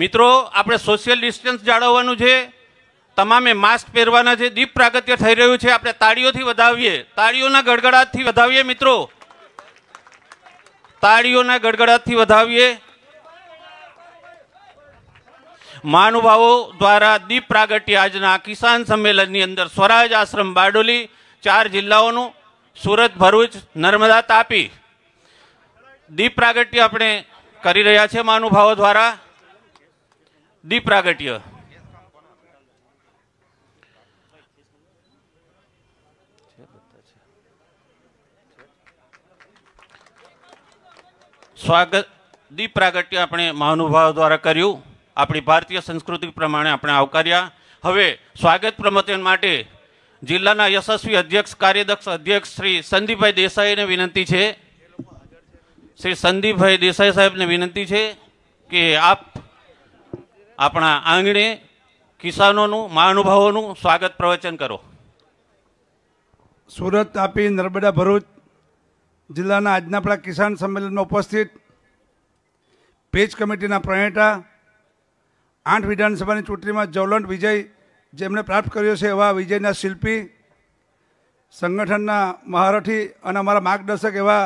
મિત્રો આપણે social distance જાળવવાનું છે તમામે માસ્ક પહેરવાના છે દીપ પ્રાગત્ય થઈ રહ્યું છે આપણે તાળીઓથી વધાવીએ તાળીઓના ગડગડાટથી વધાવીએ મિત્રો તાળીઓના ગડગડાટથી વધાવીએ મહાનુભાવો દ્વારા દીપ પ્રાગટ્ય આજના કિસાન સંમેલનની અંદર સ્વરાજ આશ્રમ બારડોલી ચાર જિલ્લાઓનું સુરત ભરૂચ નર્મદા તાપી દીપ પ્રાગટ્ય આપણે કરી રહ્યા છે મહાનુભાવો દ્વારા દીપ પ્રાગટ્ય સ્વાગત દીપ પ્રાગટ્ય આપણે મહાનુભાવો દ્વારા કર્યું આપણી ભારતીય સંસ્કૃતિ પ્રમાણે આપણે આવકાર્યા હવે સ્વાગત પ્રમોચન માટે જિલ્લાના યશસ્વી અધ્યક્ષ કાર્યદક્ષ અધ્યક્ષ શ્રી સંદીપભાઈ દેસાઈને વિનંતી છે શ્રી સંદીપભાઈ દેસાઈ સાહેબને વિનંતી છે કે આપ આપણા આંગણે કિસાનોનું મહાનુભાવોનું સ્વાગત પ્રવચન કરો સુરત તાપી નર્મદા ભરૂચ જિલ્લાના આજના આપણા કિસાન સંમેલનમાં ઉપસ્થિત પેજ કમિટીના પ્રણેતા આઠ વિધાનસભાની ચૂંટણીમાં જવલંત વિજય જેમણે પ્રાપ્ત કર્યો છે એવા વિજયના શિલ્પી સંગઠનના મહારથી અને અમારા માર્ગદર્શક એવા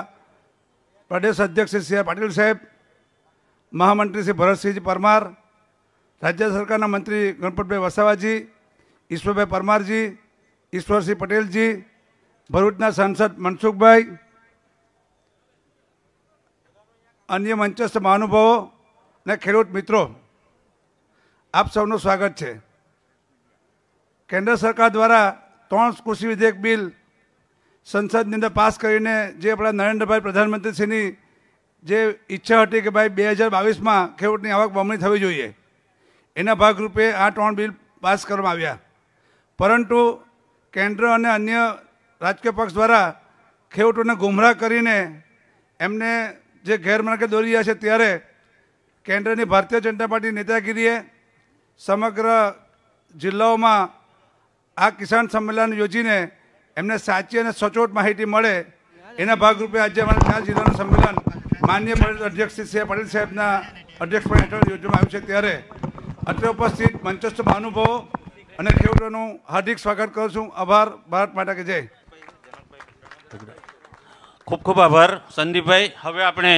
प्रदेश अध्यक्ष सी आर पाटील साहेब મહામંત્રી શ્રી ભરતસિંહજી પરમાર રાજ્ય સરકારના મંત્રી ગણપતભાઈ વસાવાજી ઈશ્વરભાઈ પરમારજી ઈશ્વરસિંહ પટેલજી ભરૂચના સાંસદ મનસુખભાઈ અન્ય મંચસ્થ મહાનુભાવો અને ખેડૂત મિત્રો આપ સૌનું સ્વાગત છે કેન્દ્ર સરકાર દ્વારા ત્રણ કૃષિ વિધેયક બિલ સંસદની અંદર પાસ કરીને જે આપણા નરેન્દ્રભાઈ પ્રધાનમંત્રીશ્રીની જે ઈચ્છા હતી કે ભાઈ બે હજાર બાવીસમાં ખેડૂતની આવક બમણી થવી જોઈએ એના ભાગરૂપે આ ત્રણ બિલ પાસ કરવામાં આવ્યા પરંતુ કેન્દ્ર અને અન્ય રાજકીય પક્ષ દ્વારા ખેડૂતોને ગુમરાહ કરીને એમને જે ગેરમાર્ગે દોરી રહ્યા છે ત્યારે કેન્દ્રની ભારતીય જનતા પાર્ટી નેતાગીરીએ સમગ્ર જિલ્લાઓમાં આ કિસાન સંમેલન યોજીને એમને સાચી અને સચોટ માહિતી મળે એના ભાગરૂપે આજે અમારા ચાર જિલ્લાનું સંમેલન માન્ય અધ્યક્ષ શ્રી પટેલ સાહેબના અધ્યક્ષપણ હેઠળ યોજવામાં આવ્યું છે ત્યારે અત્યારે ઉપસ્થિત મંચસ્થ મહાનુભવો અને ખેડૂતોનું હાર્દિક સ્વાગત કરું છું આભાર ભારત માટે કે જય ખૂબ ખૂબ આભાર સંદીપભાઈ હવે આપણે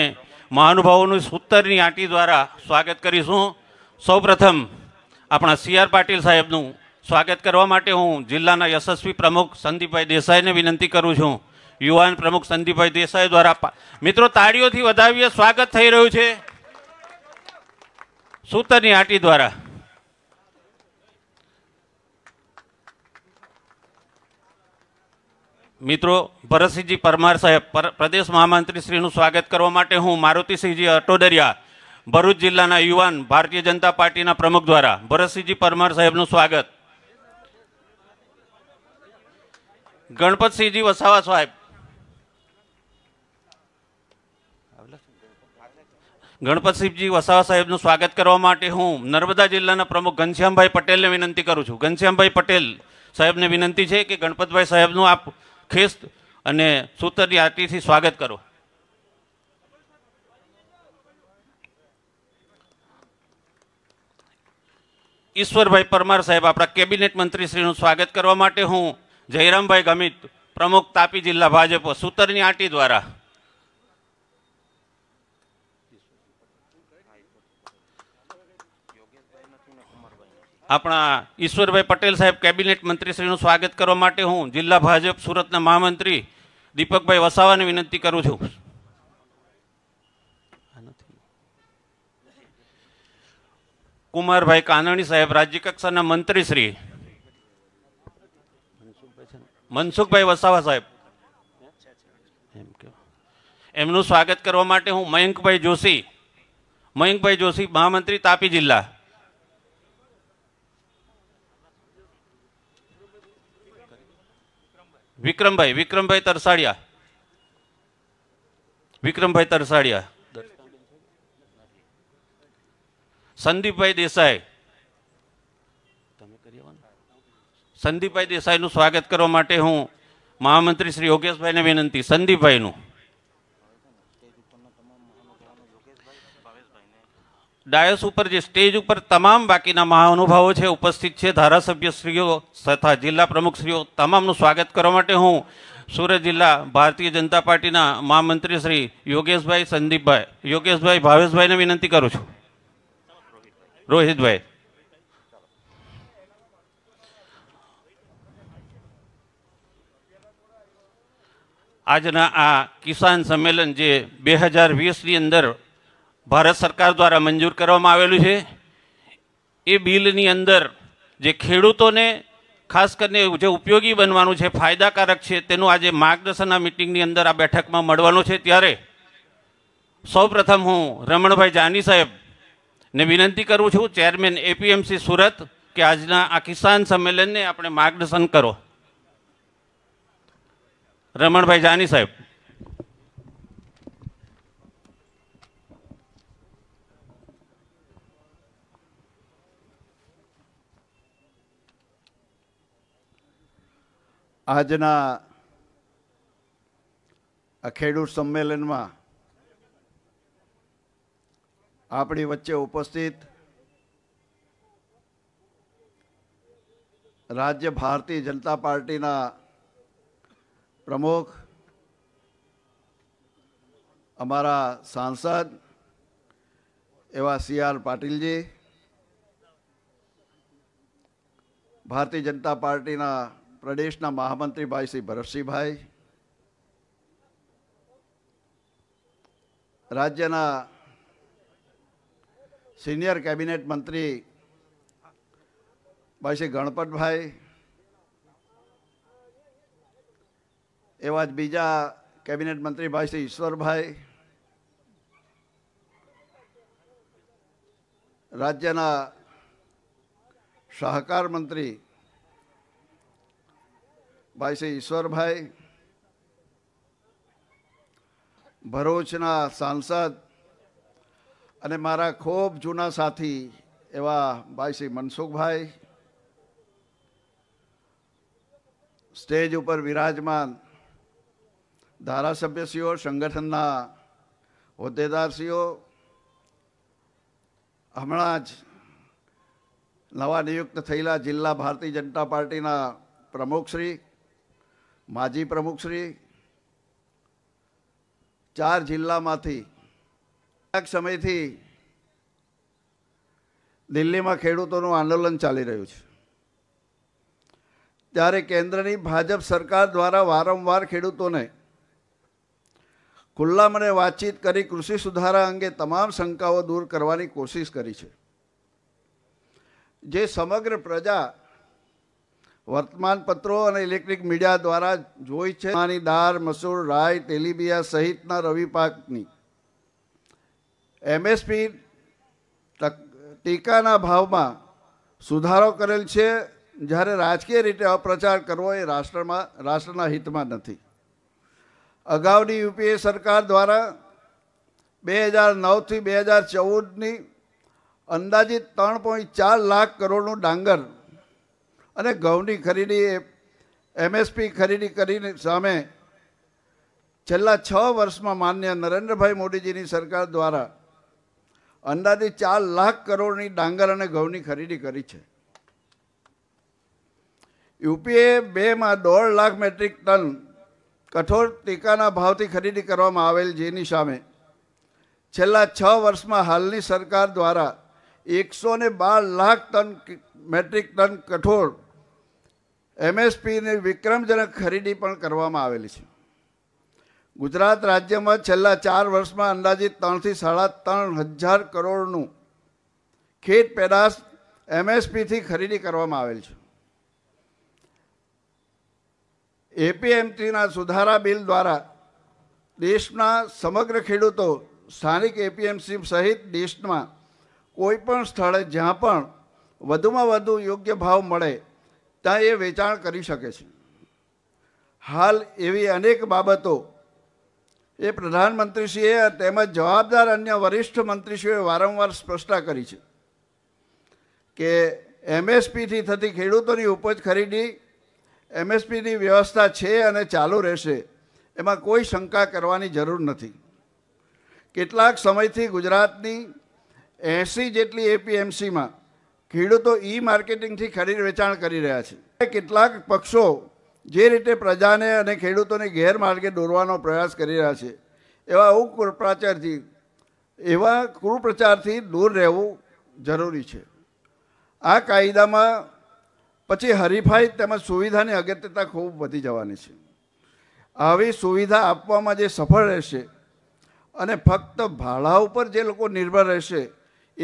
મહાનુભાવોનું સૂતરની આંટી દ્વારા સ્વાગત કરીશું સૌપ્રથમ આપણા સી આર પાટીલ સાહેબનું સ્વાગત કરવા માટે હું જિલ્લાના યશસ્વી પ્રમુખ સંદીપભાઈ દેસાઈને વિનંતી કરું છું યુવાન પ્રમુખ સંદીપભાઈ દેસાઈ દ્વારા મિત્રો તાળીઓથી વધાવીએ સ્વાગત થઈ રહ્યું છે સૂતરની આટી દ્વારા મિત્રો ભરતસિંહજી પરમાર સાહેબ પ્રદેશ મહામંત્રીશ્રીનું સ્વાગત કરવા માટે હું મારુતિસિંહજી અટોદરિયા ભરૂચ જિલ્લાના યુવાન ભારતીય જનતા પાર્ટીના પ્રમુખ દ્વારા ભરતસિંહજી પરમાર સાહેબનું સ્વાગત ગણપતસિંહજી વસાવા સાહેબ ગણપતસિંહજી વસાવા સાહેબનું સ્વાગત કરવા માટે હું નર્મદા જિલ્લાના પ્રમુખ ઘનશ્યામભાઈ પટેલને વિનંતી કરું છું ઘનશ્યામભાઈ પટેલ સાહેબને વિનંતી છે કે ગણપતભાઈ સાહેબનું આપ ખેસ્ત અને સૂતરની આરતીથી સ્વાગત કરો ઈશ્વરભાઈ પરમાર સાહેબ આપણા કેબિનેટ મંત્રીશ્રીનું સ્વાગત કરવા માટે હું જયરામભાઈ ગમિત પ્રમુખ તાપી જિલ્લા ભાજપ સૂતરની આંટી દ્વારા આપણા ઈશ્વરભાઈ પટેલ સાહેબ કેબિનેટ મંત્રીશ્રીનું સ્વાગત કરવા માટે હું જિલ્લા ભાજપ સુરતના મહામંત્રી દીપકભાઈ વસાવાને વિનંતી કરું છું કુમારભાઈ કાનણી સાહેબ રાજ્યકક્ષાના કક્ષાના મંત્રીશ્રી મનસુખભાઈ વસાવા સાહેબ એમનું સ્વાગત કરવા માટે હું મયંકભાઈ જોશી મયંકભાઈ જોશી મહામંત્રી તાપી જિલ્લા વિક્રમભાઈ વિક્રમભાઈ તરસાડિયા વિક્રમભાઈ તરસાડિયા સંદીપભાઈ દેસાઈ સંદીપભાઈ દેસાઈનું સ્વાગત કરવા માટે હું મહામંત્રી શ્રી યોગેશભાઈને વિનંતી સંદીપભાઈનું ડાયસ ઉપર જે સ્ટેજ ઉપર તમામ બાકીના મહાનુભાવો છે ઉપસ્થિત છે ધારાસભ્યશ્રીઓ તથા જિલ્લા પ્રમુખશ્રીઓ તમામનું સ્વાગત કરવા માટે હું સુરત જિલ્લા ભારતીય જનતા પાર્ટીના મહામંત્રી શ્રી યોગેશભાઈ સંદીપભાઈ યોગેશભાઈ ભાવેશભાઈને વિનંતી કરું છું રોહિતભાઈ આજના આ કિસાન સંમેલન જે બે હજાર વીસની અંદર ભારત સરકાર દ્વારા મંજૂર કરવામાં આવેલું છે એ બિલની અંદર જે ખેડૂતોને ખાસ કરીને જે ઉપયોગી બનવાનું છે ફાયદાકારક છે તેનું આજે માર્ગદર્શન આ મિટિંગની અંદર આ બેઠકમાં મળવાનું છે ત્યારે સૌપ્રથમ હું રમણભાઈ જાની સાહેબને વિનંતી કરું છું ચેરમેન એપીએમસી સુરત કે આજના આ કિસાન સંમેલનને આપણે માર્ગદર્શન કરો રમણભાઈ જાની સાહેબ આજના આ ખેડૂત સંમેલનમાં આપણી વચ્ચે ઉપસ્થિત રાજ્ય ભારતીય જનતા પાર્ટીના પ્રમુખ અમારા સાંસદ એવા સી આર પાટીલજી ભારતીય જનતા પાર્ટીના પ્રદેશના મહામંત્રી ભાઈ શ્રી ભરતસિંહભાઈ રાજ્યના સિનિયર કેબિનેટ મંત્રી ભાઈ શ્રી ગણપતભાઈ એવા જ બીજા કેબિનેટ મંત્રી ભાઈ શ્રી ઈશ્વરભાઈ રાજ્યના સહકાર મંત્રી ભાઈ શ્રી ઈશ્વરભાઈ ભરૂચના સાંસદ અને મારા ખૂબ જૂના સાથી એવા ભાઈ શ્રી મનસુખભાઈ સ્ટેજ ઉપર વિરાજમાન ધારાસભ્યશ્રીઓ સંગઠનના હોદ્દેદારશ્રીઓ હમણાં જ નવા નિયુક્ત થયેલા જિલ્લા ભારતીય જનતા પાર્ટીના પ્રમુખશ્રી માજી પ્રમુખશ્રી ચાર જિલ્લામાંથી કેટલાક સમયથી દિલ્હીમાં ખેડૂતોનું આંદોલન ચાલી રહ્યું છે ત્યારે કેન્દ્રની ભાજપ સરકાર દ્વારા વારંવાર ખેડૂતોને ખુલ્લા મને વાતચીત કરી કૃષિ સુધારા અંગે તમામ શંકાઓ દૂર કરવાની કોશિશ કરી છે જે સમગ્ર પ્રજા વર્તમાનપત્રો અને ઇલેક્ટ્રિક મીડિયા દ્વારા જોઈ છે આની દાળ મસૂર રાય તેલીબિયા સહિતના રવિ પાકની એમએસપી ટીકાના ભાવમાં સુધારો કરેલ છે જ્યારે રાજકીય રીતે અપ્રચાર કરવો એ રાષ્ટ્રમાં રાષ્ટ્રના હિતમાં નથી અગાઉની યુપીએ સરકાર દ્વારા બે હજાર નવથી બે હજાર ચૌદની અંદાજિત ત્રણ પોઈન્ટ ચાર લાખ કરોડનું ડાંગર અને ઘઉંની ખરીદી એમએસપી ખરીદી કરીને સામે છેલ્લા છ વર્ષમાં માન્ય નરેન્દ્રભાઈ મોદીજીની સરકાર દ્વારા અંદાજે ચાર લાખ કરોડની ડાંગર અને ઘઉંની ખરીદી કરી છે યુપીએ બેમાં દોઢ લાખ મેટ્રિક ટન કઠોર ટેકાના ભાવથી ખરીદી કરવામાં આવેલ જેની સામે છેલ્લા છ વર્ષમાં હાલની સરકાર દ્વારા એકસો ને બાર લાખ ટન મેટ્રિક ટન કઠોળ એમએસપીની વિક્રમજનક ખરીદી પણ કરવામાં આવેલી છે ગુજરાત રાજ્યમાં છેલ્લા ચાર વર્ષમાં અંદાજિત ત્રણથી સાડા ત્રણ હજાર કરોડનું ખેત પેદાશ એમએસપીથી ખરીદી કરવામાં આવેલ છે એપીએમસીના સુધારા બિલ દ્વારા દેશના સમગ્ર ખેડૂતો સ્થાનિક એપીએમસી સહિત દેશમાં કોઈપણ સ્થળે જ્યાં પણ વધુમાં વધુ યોગ્ય ભાવ મળે ત્યાં એ વેચાણ કરી શકે છે હાલ એવી અનેક બાબતો એ પ્રધાનમંત્રીશ્રીએ તેમજ જવાબદાર અન્ય વરિષ્ઠ મંત્રીશ્રીઓએ વારંવાર સ્પષ્ટતા કરી છે કે એમએસપીથી થતી ખેડૂતોની ઉપજ ખરીદી એમએસપીની વ્યવસ્થા છે અને ચાલુ રહેશે એમાં કોઈ શંકા કરવાની જરૂર નથી કેટલાક સમયથી ગુજરાતની એંસી જેટલી એપીએમસીમાં ખેડૂતો ઈ માર્કેટિંગથી ખરીદ વેચાણ કરી રહ્યા છે કેટલાક પક્ષો જે રીતે પ્રજાને અને ખેડૂતોને ગેરમાર્ગે દોરવાનો પ્રયાસ કરી રહ્યા છે એવા અવકુપ્રાચારથી એવા કુપ્રચારથી દૂર રહેવું જરૂરી છે આ કાયદામાં પછી હરીફાઈ તેમજ સુવિધાની અગત્યતા ખૂબ વધી જવાની છે આવી સુવિધા આપવામાં જે સફળ રહેશે અને ફક્ત ભાડા ઉપર જે લોકો નિર્ભર રહેશે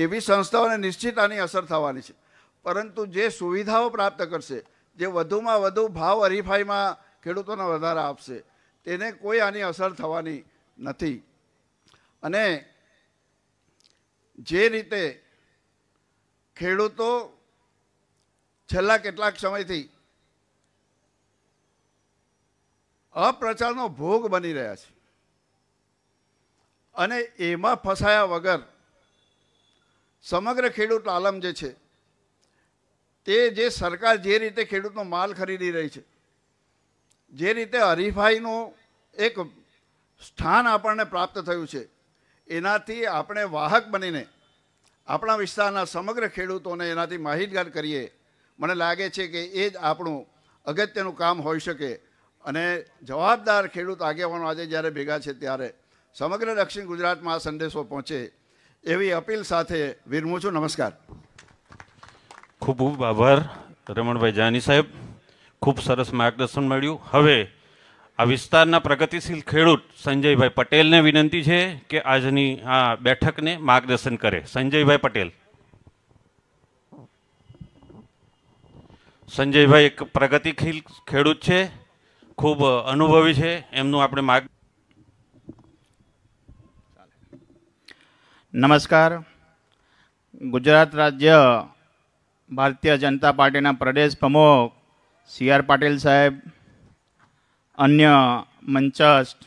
એવી સંસ્થાઓને નિશ્ચિત આની અસર થવાની છે પરંતુ જે સુવિધાઓ પ્રાપ્ત કરશે જે વધુમાં વધુ ભાવ હરીફાઈમાં ખેડૂતોને વધારા આપશે તેને કોઈ આની અસર થવાની નથી અને જે રીતે ખેડૂતો છેલ્લા કેટલાક સમયથી અપ્રચારનો ભોગ બની રહ્યા છે અને એમાં ફસાયા વગર સમગ્ર ખેડૂત આલમ જે છે તે જે સરકાર જે રીતે ખેડૂતનો માલ ખરીદી રહી છે જે રીતે હરીફાઈનું એક સ્થાન આપણને પ્રાપ્ત થયું છે એનાથી આપણે વાહક બનીને આપણા વિસ્તારના સમગ્ર ખેડૂતોને એનાથી માહિતગાર કરીએ મને લાગે છે કે એ જ આપણું અગત્યનું કામ હોઈ શકે અને જવાબદાર ખેડૂત આગેવાનો આજે જ્યારે ભેગા છે ત્યારે સમગ્ર દક્ષિણ ગુજરાતમાં આ સંદેશો પહોંચે એવી અપીલ સાથે વિરમું છું નમસ્કાર ખૂબ ખૂબ આભાર રમણભાઈ જાની સાહેબ ખૂબ સરસ માર્ગદર્શન મળ્યું હવે આ વિસ્તારના પ્રગતિશીલ ખેડૂત સંજયભાઈ પટેલને વિનંતી છે કે આજની આ બેઠકને માર્ગદર્શન કરે સંજયભાઈ પટેલ સંજયભાઈ એક પ્રગતિશીલ ખેડૂત છે ખૂબ અનુભવી છે એમનું આપણે માર્ગ નમસ્કાર ગુજરાત રાજ્ય ભારતીય જનતા પાર્ટીના પ્રદેશ પ્રમુખ સી આર પાટીલ સાહેબ અન્ય મંચસ્થ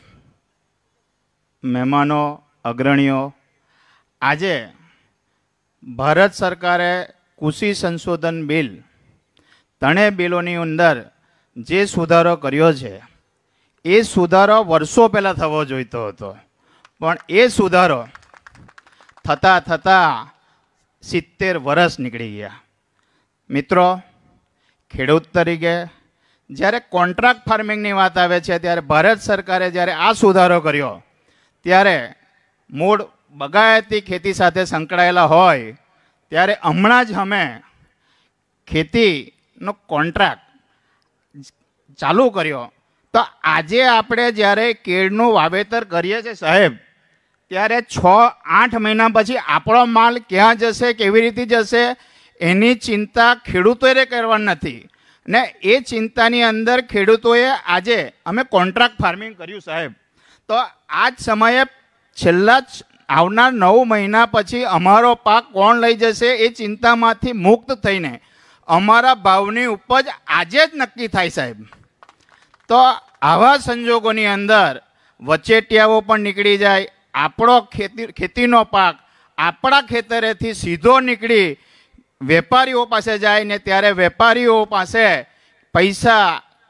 મહેમાનો અગ્રણીઓ આજે ભારત સરકારે કૃષિ સંશોધન બિલ ત્રણેય બિલોની અંદર જે સુધારો કર્યો છે એ સુધારો વર્ષો પહેલાં થવો જોઈતો હતો પણ એ સુધારો થતાં થતાં સિત્તેર વર્ષ નીકળી ગયા મિત્રો ખેડૂત તરીકે જ્યારે કોન્ટ્રાક્ટ ફાર્મિંગની વાત આવે છે ત્યારે ભારત સરકારે જ્યારે આ સુધારો કર્યો ત્યારે મૂળ બગાયતી ખેતી સાથે સંકળાયેલા હોય ત્યારે હમણાં જ અમે ખેતી નો કોન્ટ્રાક્ટ ચાલુ કર્યો તો આજે આપણે જ્યારે કેળનું વાવેતર કરીએ છીએ સાહેબ ત્યારે છ આઠ મહિના પછી આપણો માલ ક્યાં જશે કેવી રીતે જશે એની ચિંતા ખેડૂતોએ કરવાની નથી ને એ ચિંતાની અંદર ખેડૂતોએ આજે અમે કોન્ટ્રાક્ટ ફાર્મિંગ કર્યું સાહેબ તો આ જ સમયે છેલ્લા આવનાર નવ મહિના પછી અમારો પાક કોણ લઈ જશે એ ચિંતામાંથી મુક્ત થઈને અમારા ભાવની ઉપજ આજે જ નક્કી થાય સાહેબ તો આવા સંજોગોની અંદર વચેટિયાઓ પણ નીકળી જાય આપણો ખેતી ખેતીનો પાક આપણા ખેતરેથી સીધો નીકળી વેપારીઓ પાસે જાય ને ત્યારે વેપારીઓ પાસે પૈસા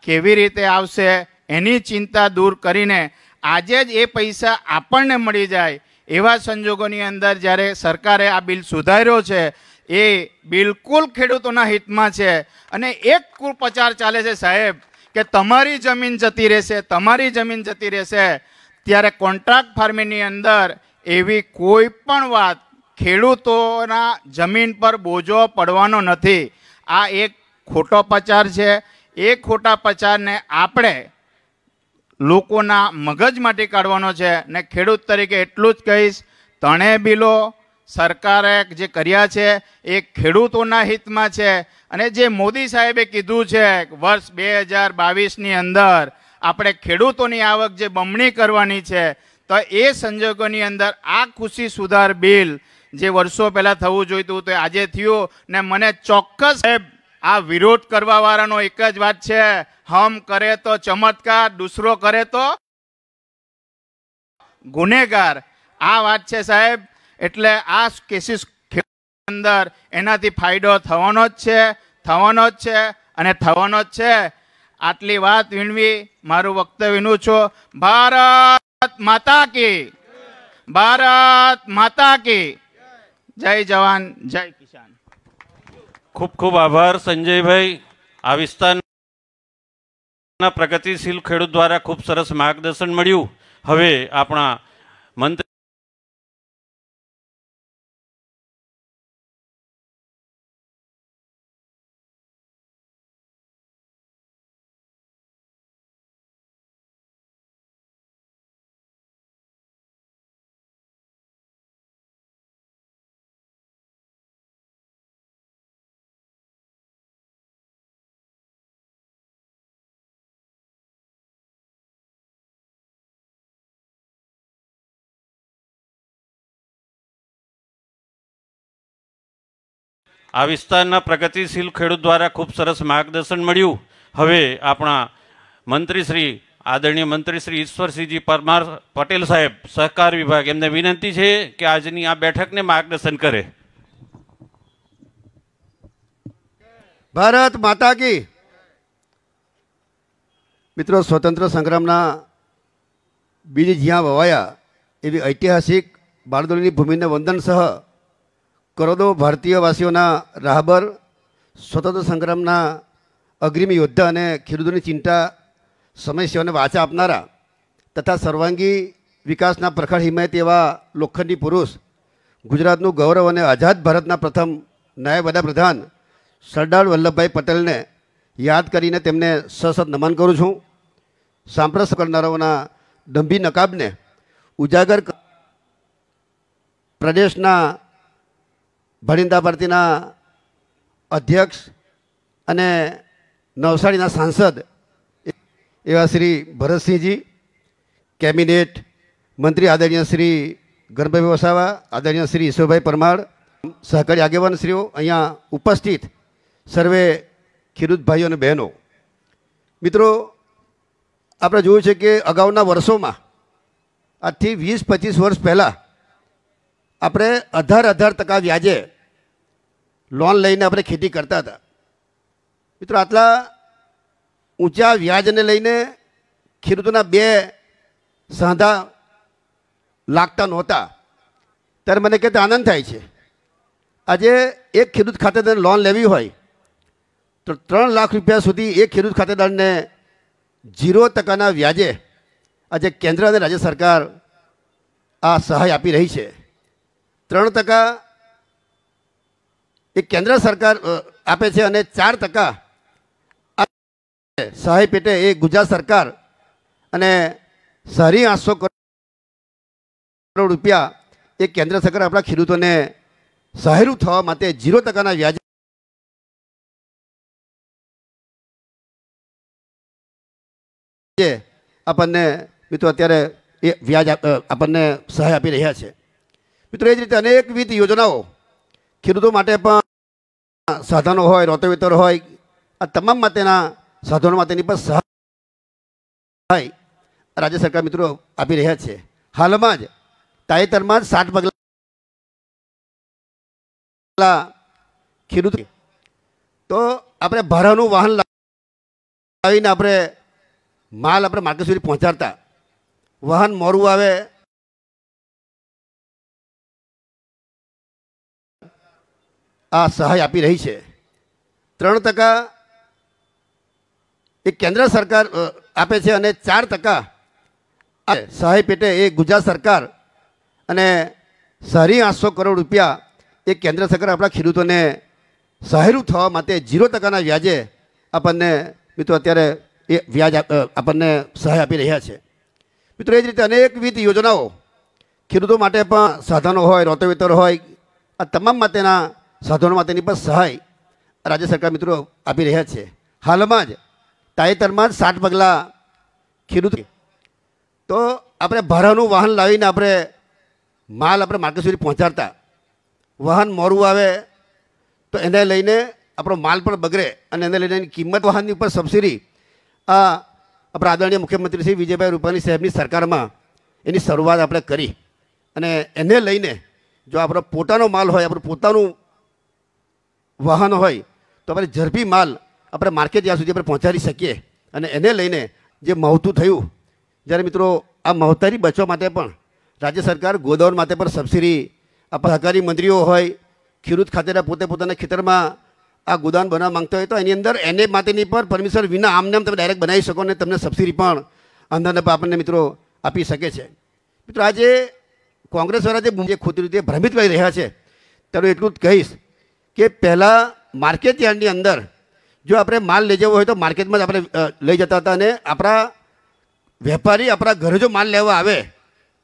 કેવી રીતે આવશે એની ચિંતા દૂર કરીને આજે જ એ પૈસા આપણને મળી જાય એવા સંજોગોની અંદર જ્યારે સરકારે આ બિલ સુધાર્યો છે એ બિલકુલ ખેડૂતોના હિતમાં છે અને એક કુપ્રચાર ચાલે છે સાહેબ કે તમારી જમીન જતી રહેશે તમારી જમીન જતી રહેશે ત્યારે કોન્ટ્રાક્ટ ફાર્મિંગની અંદર એવી કોઈ પણ વાત ખેડૂતોના જમીન પર બોજો પડવાનો નથી આ એક ખોટો પ્રચાર છે એ ખોટા પ્રચારને આપણે લોકોના મગજમાંથી કાઢવાનો છે ને ખેડૂત તરીકે એટલું જ કહીશ તણે બિલો સરકારે જે કર્યા છે એ ખેડૂતોના હિતમાં છે અને જે મોદી સાહેબે કીધું છે વર્ષ બે હજાર બાવીસની અંદર આપણે ખેડૂતોની આવક જે બમણી કરવાની છે તો એ સંજોગોની અંદર આ કૃષિ સુધાર બિલ જે વર્ષો પહેલાં થવું જોઈતું તે આજે થયું ને મને ચોક્કસ સાહેબ આ વિરોધ કરવાવાળાનો એક જ વાત છે હમ કરે તો ચમત્કાર દુસરો કરે તો ગુનેગાર આ વાત છે સાહેબ એટલે આ કેસીસ અંદર એનાથી ફાયદો થવાનો જ છે થવાનો જ છે અને થવાનો જ છે આટલી વાત વિણવી મારું વક્તવ્યનું છું ભારત માતા કી ભારત માતા કી જય જવાન જય કિસાન ખૂબ ખૂબ આભાર સંજયભાઈ આ વિસ્તારના પ્રગતિશીલ ખેડૂત દ્વારા ખૂબ સરસ માર્ગદર્શન મળ્યું હવે આપણા મંત્રી આ વિસ્તારના પ્રગતિશીલ ખેડૂત દ્વારા ખૂબ સરસ માર્ગદર્શન મળ્યું હવે આપણા મંત્રીશ્રી આદરણીય મંત્રી શ્રી ઈશ્વરસિંહજી પરમાર પટેલ સાહેબ સહકાર વિભાગ એમને વિનંતી છે કે આજની આ બેઠકને માર્ગદર્શન કરે ભારત માતા કી મિત્રો સ્વતંત્ર સંગ્રામના બીજ જ્યાં વવાયા એવી ઐતિહાસિક બારડોલીની ભૂમિને વંદન સહ કરોડો ભારતીયવાસીઓના રાહબર સ્વતંત્ર સંગ્રામના અગ્રીમ યોદ્ધા અને ખેડૂતોની ચિંતા સમસ્યાઓને વાચા આપનારા તથા સર્વાંગી વિકાસના પ્રખર હિમાયત એવા લોખંડી પુરુષ ગુજરાતનું ગૌરવ અને આઝાદ ભારતના પ્રથમ નાયબ વડાપ્રધાન સરદાર વલ્લભભાઈ પટેલને યાદ કરીને તેમને સશત નમન કરું છું સાંપ્રસ કરનારાઓના દંભી નકાબને ઉજાગર પ્રદેશના ભરિંદા પાર્ટીના અધ્યક્ષ અને નવસારીના સાંસદ એવા શ્રી ભરતસિંહજી કેબિનેટ મંત્રી આદરણીય શ્રી ગણભાઈ વસાવા આદરણીય શ્રી ઈશ્વરભાઈ પરમાર સહકારી આગેવાનશ્રીઓ અહીંયા ઉપસ્થિત સર્વે ખેડૂત અને બહેનો મિત્રો આપણે જોયું છે કે અગાઉના વર્ષોમાં આજથી વીસ પચીસ વર્ષ પહેલાં આપણે અઢાર અઢાર ટકા વ્યાજે લોન લઈને આપણે ખેતી કરતા હતા મિત્રો આટલા ઊંચા વ્યાજને લઈને ખેડૂતોના બે સાંધા લાગતા નહોતા ત્યારે મને કહેતા આનંદ થાય છે આજે એક ખેડૂત ખાતેદારને લોન લેવી હોય તો ત્રણ લાખ રૂપિયા સુધી એક ખેડૂત ખાતેદારને ઝીરો ટકાના વ્યાજે આજે કેન્દ્ર અને રાજ્ય સરકાર આ સહાય આપી રહી છે ત્રણ ટકા એ કેન્દ્ર સરકાર આપે છે અને ચાર ટકા સહાય પેટે એ ગુજરાત સરકાર અને શહેરી આઠસો કરોડ રૂપિયા એ કેન્દ્ર સરકાર આપણા ખેડૂતોને સહેરું થવા માટે ઝીરો ટકાના વ્યાજ આપણને મિત્રો અત્યારે એ વ્યાજ આપણને સહાય આપી રહ્યા છે મિત્રો એ જ રીતે અનેકવિધ યોજનાઓ ખેડૂતો માટે પણ સાધનો હોય રોતોવેતર હોય આ તમામ માટેના સાધનો માટેની પણ સહાય રાજ્ય સરકાર મિત્રો આપી રહ્યા છે હાલમાં જ તાજેતરમાં જ સાત પગલા ખેડૂત તો આપણે ભાડાનું વાહન લાવીને આપણે માલ આપણે માર્કેટ સુધી પહોંચાડતા વાહન મોરું આવે આ સહાય આપી રહી છે ત્રણ ટકા એ કેન્દ્ર સરકાર આપે છે અને ચાર ટકા સહાય પેટે એ ગુજરાત સરકાર અને સારી આઠસો કરોડ રૂપિયા એ કેન્દ્ર સરકાર આપણા ખેડૂતોને સહાયરૂપ થવા માટે ઝીરો ટકાના વ્યાજે આપણને મિત્રો અત્યારે એ વ્યાજ આપણને સહાય આપી રહ્યા છે મિત્રો એ જ રીતે અનેકવિધ યોજનાઓ ખેડૂતો માટે પણ સાધનો હોય રોતોવેતર હોય આ તમામ માટેના સાધવાનો માટેની પણ સહાય રાજ્ય સરકાર મિત્રો આપી રહ્યા છે હાલમાં જ તાજેતરમાં જ સાત પગલાં ખેડૂત તો આપણે ભાડાનું વાહન લાવીને આપણે માલ આપણે માર્કેટ સુધી પહોંચાડતા વાહન મોરું આવે તો એને લઈને આપણો માલ પણ બગડે અને એને લઈને એની કિંમત વાહનની ઉપર સબસિડી આ આપણા આદરણીય મુખ્યમંત્રી શ્રી વિજયભાઈ રૂપાણી સાહેબની સરકારમાં એની શરૂઆત આપણે કરી અને એને લઈને જો આપણો પોતાનો માલ હોય આપણું પોતાનું વાહનો હોય તો આપણે ઝડપી માલ આપણે માર્કેટ જ્યાં સુધી આપણે પહોંચાડી શકીએ અને એને લઈને જે માવતું થયું જ્યારે મિત્રો આ માવતારી બચવા માટે પણ રાજ્ય સરકાર ગોદાઉન માટે પણ સબસિડી આ સહકારી મંત્રીઓ હોય ખેડૂત ખાતેના પોતે પોતાના ખેતરમાં આ ગોદામ બનાવવા માંગતા હોય તો એની અંદર એને માટેની પણ પરમિશન વિના આમને તમે ડાયરેક્ટ બનાવી શકો અને તમને સબસિડી પણ અંદરને આપણને મિત્રો આપી શકે છે મિત્રો આજે કોંગ્રેસ કોંગ્રેસવાળા જે ખોટી રીતે ભ્રમિત કરી રહ્યા છે ત્યારે એટલું જ કહીશ કે પહેલાં માર્કેટ યાર્ડની અંદર જો આપણે માલ લઈ જવો હોય તો માર્કેટમાં જ આપણે લઈ જતા હતા અને આપણા વેપારી આપણા ઘરે જો માલ લેવા આવે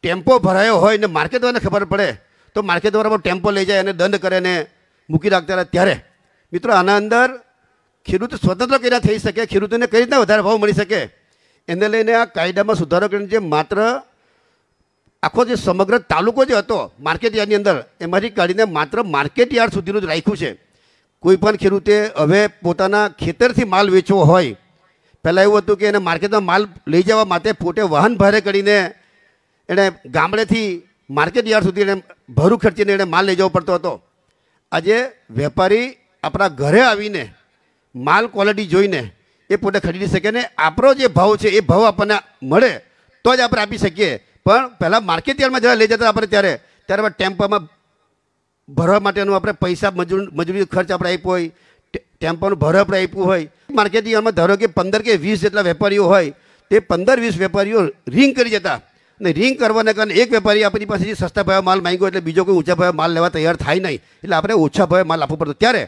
ટેમ્પો ભરાયો હોય ને માર્કેટવાળાને ખબર પડે તો માર્કેટવાળા ટેમ્પો લઈ જાય અને દંડ કરે અને મૂકી રાખતા હતા ત્યારે મિત્રો આના અંદર ખેડૂત સ્વતંત્ર કઈ રીતે થઈ શકે ખેડૂતોને કઈ રીતના વધારે ભાવ મળી શકે એને લઈને આ કાયદામાં સુધારો કરીને જે માત્ર આખો જે સમગ્ર તાલુકો જે હતો માર્કેટ યાર્ડની અંદર એમાંથી કાઢીને માત્ર માર્કેટ યાર્ડ સુધીનું જ રાખ્યું છે કોઈ પણ ખેડૂતે હવે પોતાના ખેતરથી માલ વેચવો હોય પહેલાં એવું હતું કે એને માર્કેટમાં માલ લઈ જવા માટે પોતે વાહન ભારે કરીને એણે ગામડેથી માર્કેટ યાર્ડ સુધી એણે ભરું ખર્ચીને એણે માલ લઈ જવો પડતો હતો આજે વેપારી આપણા ઘરે આવીને માલ ક્વોલિટી જોઈને એ પોતે ખરીદી શકે ને આપણો જે ભાવ છે એ ભાવ આપણને મળે તો જ આપણે આપી શકીએ પણ પહેલાં માર્કેટ યાર્ડમાં જ્યારે લઈ જતા આપણે ત્યારે ત્યારે ટેમ્પામાં ભરવા માટેનું આપણે પૈસા મજૂર મજૂરી ખર્ચ આપણે આપ્યો હોય ટેમ્પોનું ભરવા આપણે આપ્યું હોય માર્કેટ યાર્ડમાં ધારો કે પંદર કે વીસ જેટલા વેપારીઓ હોય તે પંદર વીસ વેપારીઓ રિંગ કરી જતા અને રિંગ કરવાને કારણે એક વેપારી આપણી પાસે સસ્તા ભાવે માલ માંગ્યો એટલે બીજો કોઈ ઊંચા ભાવે માલ લેવા તૈયાર થાય નહીં એટલે આપણે ઓછા ભાવે માલ આપવો પડતો ત્યારે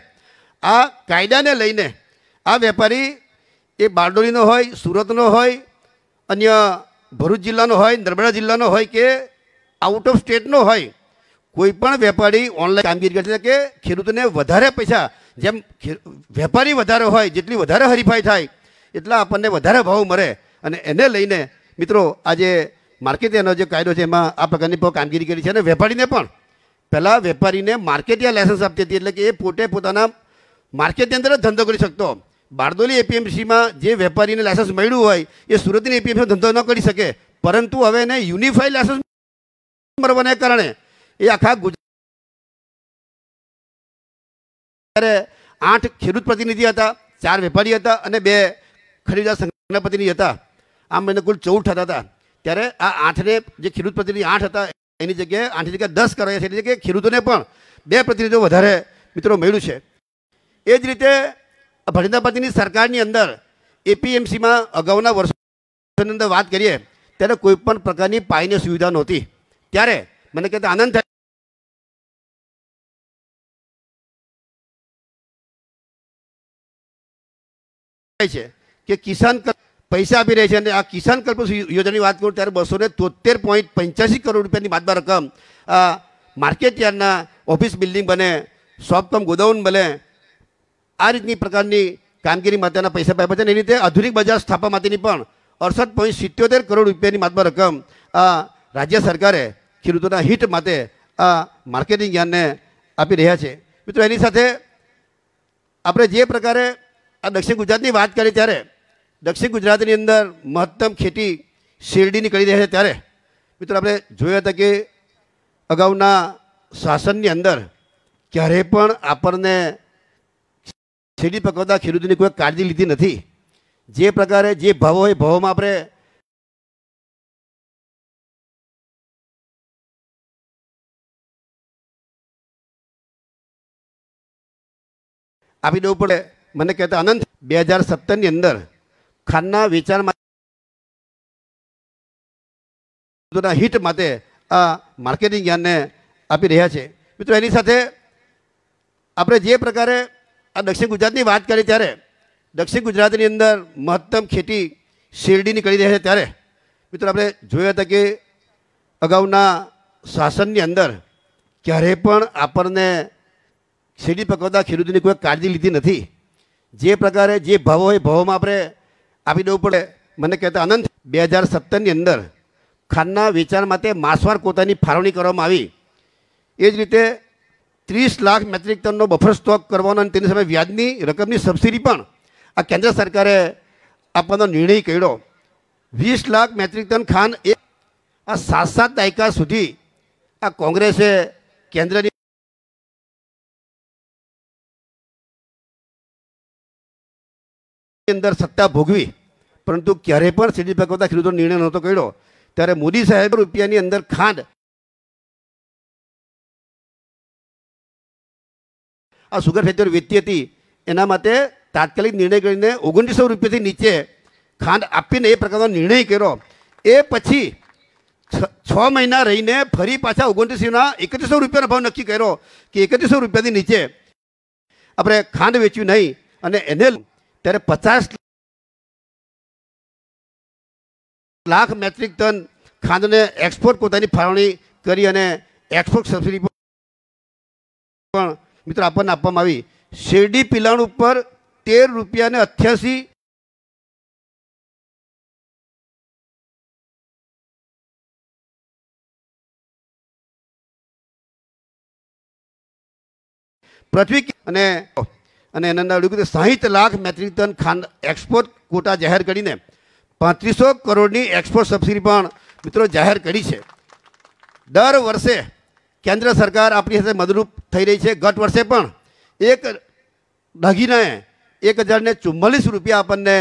આ કાયદાને લઈને આ વેપારી એ બારડોલીનો હોય સુરતનો હોય અન્ય ભરૂચ જિલ્લાનો હોય નર્મદા જિલ્લાનો હોય કે આઉટ ઓફ સ્ટેટનો હોય કોઈ પણ વેપારી ઓનલાઈન કામગીરી કરે કે ખેડૂતોને વધારે પૈસા જેમ વેપારી વધારે હોય જેટલી વધારે હરીફાઈ થાય એટલા આપણને વધારે ભાવ મળે અને એને લઈને મિત્રો આજે માર્કેટ જે કાયદો છે એમાં આ પ્રકારની કામગીરી કરી છે અને વેપારીને પણ પહેલાં વેપારીને માર્કેટિયા લાયસન્સ આપતી હતી એટલે કે એ પોતે પોતાના માર્કેટની અંદર જ ધંધો કરી શકતો બારડોલી એપીએમસીમાં જે વેપારીને લાયસન્સ મળ્યું હોય એ સુરતની એપીએમસીમાં ધંધો ન કરી શકે પરંતુ હવે એને યુનિફાઈડ લાયસન્સ મળવાને કારણે એ આખા ગુજરાત આઠ ખેડૂત પ્રતિનિધિ હતા ચાર વેપારી હતા અને બે ખરીદદાર સંઘના પ્રતિનિધિ હતા આમ એને કુલ ચૌદ થતા હતા ત્યારે આ આઠને જે ખેડૂત પ્રતિનિધિ આઠ હતા એની જગ્યાએ આઠની જગ્યાએ દસ કરાયા છે એની જગ્યાએ ખેડૂતોને પણ બે પ્રતિનિધિઓ વધારે મિત્રો મળ્યું છે એ જ રીતે ભરતનાપાતીની સરકારની અંદર એપીએમસીમાં અગાઉના વર્ષોની અંદર વાત કરીએ ત્યારે કોઈ પણ પ્રકારની પાણીની સુવિધા નહોતી ત્યારે મને કહેતા આનંદ થાય છે કે કિસાન પૈસા આપી રહી છે અને આ કિસાન કલ્પ યોજનાની વાત કરું ત્યારે બસો ને તોતેર પોઈન્ટ પંચ્યાસી કરોડ રૂપિયાની બાદમાં રકમ માર્કેટ યાર્ડના ઓફિસ બિલ્ડિંગ બને શોપકમ ગોડાઉન બને આ રીતની પ્રકારની કામગીરી માટેના પૈસા પાઇપા છે અને એ રીતે આધુનિક બજાર સ્થાપવા માટેની પણ અડસઠ પોઈન્ટ સિત્યોતેર કરોડ રૂપિયાની માત્ર રકમ આ રાજ્ય સરકારે ખેડૂતોના હિત માટે આ માર્કેટિંગ જ્ઞાનને આપી રહ્યા છે મિત્રો એની સાથે આપણે જે પ્રકારે આ દક્ષિણ ગુજરાતની વાત કરીએ ત્યારે દક્ષિણ ગુજરાતની અંદર મહત્તમ ખેતી શેરડીની કરી રહ્યા છે ત્યારે મિત્રો આપણે જોયા હતા કે અગાઉના શાસનની અંદર ક્યારેય પણ આપણને શેરડી પકવતા ખેડૂતોની કોઈ કાળજી લીધી નથી જે પ્રકારે જે ભાવ હોય ભાવમાં આપણે આપી દેવું પડે મને કહેતા અનંત બે હજાર સત્તરની અંદર ખાંડના વેચાણ માટે હિટ માટે આ માર્કેટિંગ જ્ઞાનને આપી રહ્યા છે મિત્રો એની સાથે આપણે જે પ્રકારે આ દક્ષિણ ગુજરાતની વાત કરીએ ત્યારે દક્ષિણ ગુજરાતની અંદર મહત્તમ ખેતી શેરડીની કરી રહ્યા છે ત્યારે મિત્રો આપણે જોયા હતા કે અગાઉના શાસનની અંદર ક્યારેય પણ આપણને શેરડી પકવતા ખેડૂતોની કોઈ કાળજી લીધી નથી જે પ્રકારે જે ભાવો હોય ભાવોમાં આપણે આપી દેવું પડે મને કહેતા અનંત બે હજાર સત્તરની અંદર ખાંડના વેચાણ માટે માસવાર કોતાની ફાળવણી કરવામાં આવી એ જ રીતે ત્રીસ લાખ મેટ્રિક ટનનો બફર સ્ટોક કરવાનો અને તેની સામે વ્યાજની રકમની સબસિડી પણ આ કેન્દ્ર સરકારે આપવાનો નિર્ણય કર્યો વીસ લાખ મેટ્રિક ટન ખાંડ એ આ સાત સાત દાયકા સુધી આ કોંગ્રેસે કેન્દ્રની અંદર સત્તા ભોગવી પરંતુ ક્યારેય પણ સીડી પકવતા ખેડૂતો નિર્ણય નહોતો કર્યો ત્યારે મોદી સાહેબ રૂપિયાની અંદર ખાંડ આ સુગર ફેક્ટરી વેચતી હતી એના માટે તાત્કાલિક નિર્ણય કરીને ઓગણીસો રૂપિયાથી નીચે ખાંડ આપીને એ પ્રકારનો નિર્ણય કર્યો એ પછી છ મહિના રહીને ફરી પાછા ઓગણત્રીસના એકત્રીસો રૂપિયાનો ભાવ નક્કી કર્યો કે એકત્રીસો રૂપિયાથી નીચે આપણે ખાંડ વેચ્યું નહીં અને એને ત્યારે પચાસ લાખ મેટ્રિક ટન ખાંડને એક્સપોર્ટ પોતાની ફાળવણી કરી અને એક્સપોર્ટ સબસિડી પણ મિત્રો આપણને આપવામાં આવી શેરડી પિલાણ ઉપર તેર રૂપિયાને અઠ્યાસી પૃથ્વી અને અને એના અંદર કે સાહીઠ લાખ મેટ્રિક ટન ખાંડ એક્સપોર્ટ કોટા જાહેર કરીને પાંત્રીસો કરોડની એક્સપોર્ટ સબસિડી પણ મિત્રો જાહેર કરી છે દર વર્ષે કેન્દ્ર સરકાર આપણી સાથે મદદરૂપ થઈ રહી છે ગત વર્ષે પણ એક ડગીને એક હજારને ચુમ્માલીસ રૂપિયા આપણને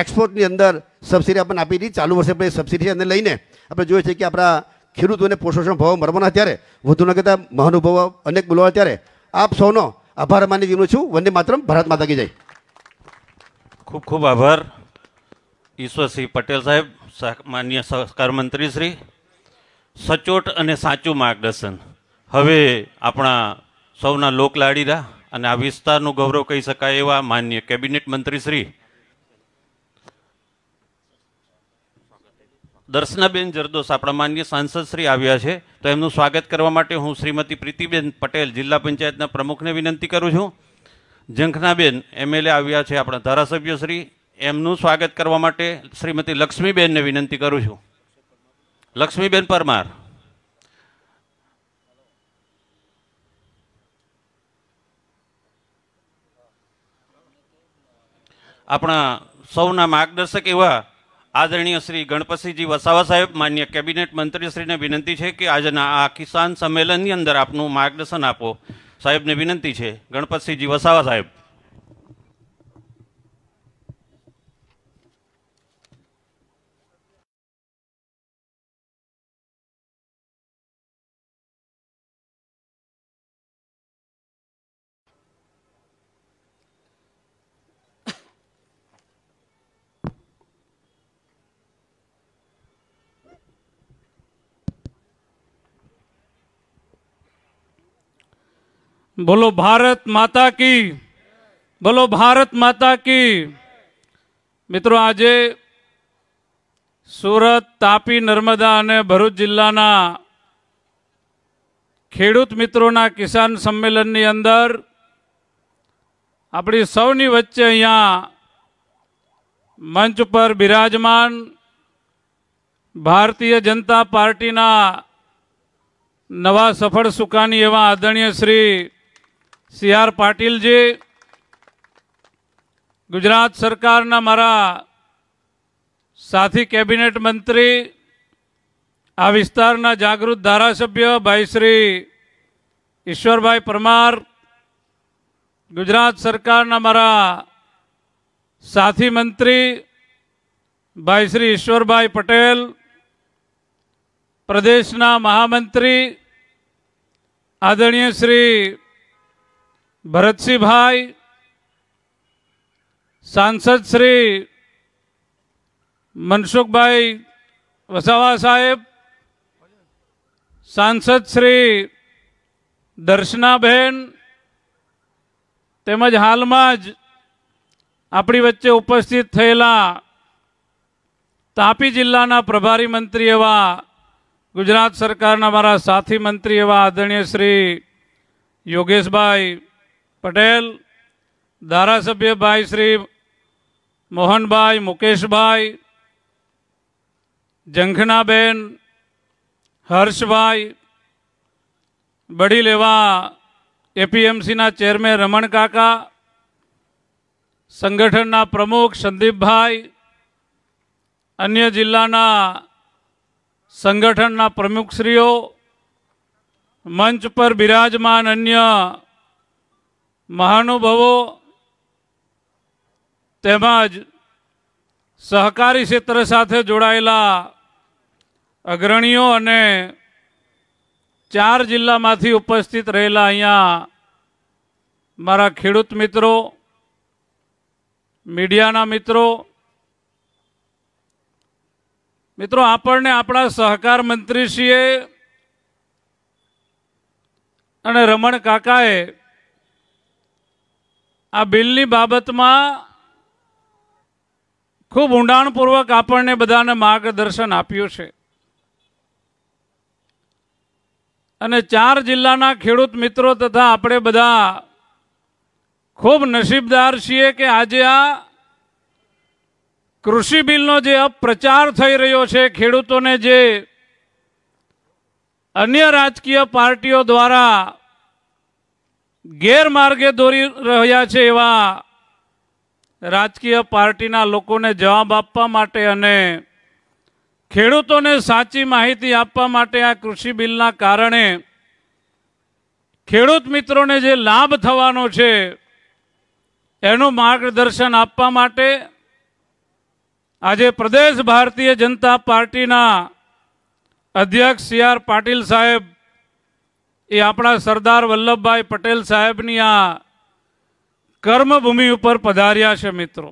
એક્સપોર્ટની અંદર સબસિડી આપણને આપી હતી ચાલુ વર્ષે પણ એ સબસિડી અંદર લઈને આપણે જોઈએ છીએ કે આપણા ખેડૂતોને પોષણ ભાવ મળવાના ત્યારે વધુ ન કરતા મહાનુભાવો અનેક બોલવા ત્યારે આપ સૌનો આભાર માની વિનું છું વંદે માતરમ ભારત માતા કી જય ખૂબ ખૂબ આભાર ઈશ્વરસિંહ પટેલ સાહેબ માન્ય સહકાર મંત્રી શ્રી સચોટ અને સાચું માર્ગદર્શન હવે આપણા સૌના લોકલાડીરા અને આ વિસ્તારનું ગૌરવ કહી શકાય એવા માન્ય કેબિનેટ મંત્રી શ્રી દર્શનાબેન જરદોસ આપણા માન્ય સાંસદ શ્રી આવ્યા છે તો એમનું સ્વાગત કરવા માટે હું શ્રીમતી પ્રીતિબેન પટેલ જિલ્લા પંચાયતના પ્રમુખને વિનંતી કરું છું જંખનાબેન એમએલએ આવ્યા છે આપણા ધારાસભ્ય શ્રી એમનું સ્વાગત કરવા માટે શ્રીમતી લક્ષ્મીબેનને વિનંતી કરું છું લક્ષ્મીબેન પરમાર આપણા સૌના માર્ગદર્શક એવા આદરણીય શ્રી ગણપતિજી વસાવા સાહેબ માન્ય કેબિનેટ મંત્રીશ્રીને વિનંતી છે કે આજના આ કિસાન સંમેલનની અંદર આપનું માર્ગદર્શન આપો સાહેબને વિનંતી છે ગણપતસિંહજી વસાવા સાહેબ બોલો ભારત માતા કી બોલો ભારત માતા કી મિત્રો આજે સુરત તાપી નર્મદા અને ભરૂચ જિલ્લાના ખેડૂત મિત્રોના કિસાન સંમેલનની અંદર આપણી સૌની વચ્ચે અહીંયા મંચ પર બિરાજમાન ભારતીય જનતા પાર્ટીના નવા સફળ સુકાની એવા આદરણીય શ્રી सी आर पाटिल जी गुजरात सरकार ना मरा साथी कैबिनेट मंत्री आ विस्तार जागृत धारासभ्य भाई श्री ईश्वर भाई परमार गुजरात सरकार ना मरा साथी मंत्री भाई श्री ईश्वर भाई पटेल प्रदेश ना महामंत्री आदरणीय श्री ભરતસિંહભાઈ સાંસદ શ્રી મનસુખભાઈ વસાવા સાહેબ સાંસદ શ્રી દર્શનાબેન તેમજ હાલમાં જ આપણી વચ્ચે ઉપસ્થિત થયેલા તાપી જિલ્લાના પ્રભારી મંત્રી એવા ગુજરાત સરકારના મારા સાથી મંત્રી એવા આદરણીય શ્રી યોગેશભાઈ પટેલ ધારાસભ્ય ભાઈ શ્રી મોહનભાઈ મુકેશભાઈ જંખનાબેન હર્ષભાઈ બડી લેવા એપીએમસીના ચેરમેન રમણકાકા સંગઠનના પ્રમુખ સંદીપભાઈ અન્ય જિલ્લાના સંગઠનના પ્રમુખશ્રીઓ મંચ પર બિરાજમાન અન્ય મહાનુભવો તેમજ સહકારી ક્ષેત્ર સાથે જોડાયેલા અગ્રણીઓ અને ચાર જિલ્લામાંથી ઉપસ્થિત રહેલા અહીંયા મારા ખેડૂત મિત્રો મીડિયાના મિત્રો મિત્રો આપણને આપણા સહકાર મંત્રીશ્રીએ અને રમણ કાકાએ આ બિલની બાબતમાં ખૂબ ઊંડાણપૂર્વક આપણને બધાને માર્ગદર્શન આપ્યું છે અને ચાર જિલ્લાના ખેડૂત મિત્રો તથા આપણે બધા ખૂબ નસીબદાર છીએ કે આજે આ કૃષિ બિલનો જે અપપ્રચાર થઈ રહ્યો છે ખેડૂતોને જે અન્ય રાજકીય પાર્ટીઓ દ્વારા ગેરમાર્ગે દોરી રહ્યા છે એવા રાજકીય પાર્ટીના લોકોને જવાબ આપવા માટે અને ખેડૂતોને સાચી માહિતી આપવા માટે આ કૃષિ બિલના કારણે ખેડૂત મિત્રોને જે લાભ થવાનો છે એનું માર્ગદર્શન આપવા માટે આજે પ્રદેશ ભારતીય જનતા પાર્ટીના અધ્યક્ષ સી આર પાટીલ સાહેબ એ આપણા સરદાર વલ્લભભાઈ પટેલ સાહેબની આ કર્મભૂમિ ઉપર પધાર્યા છે મિત્રો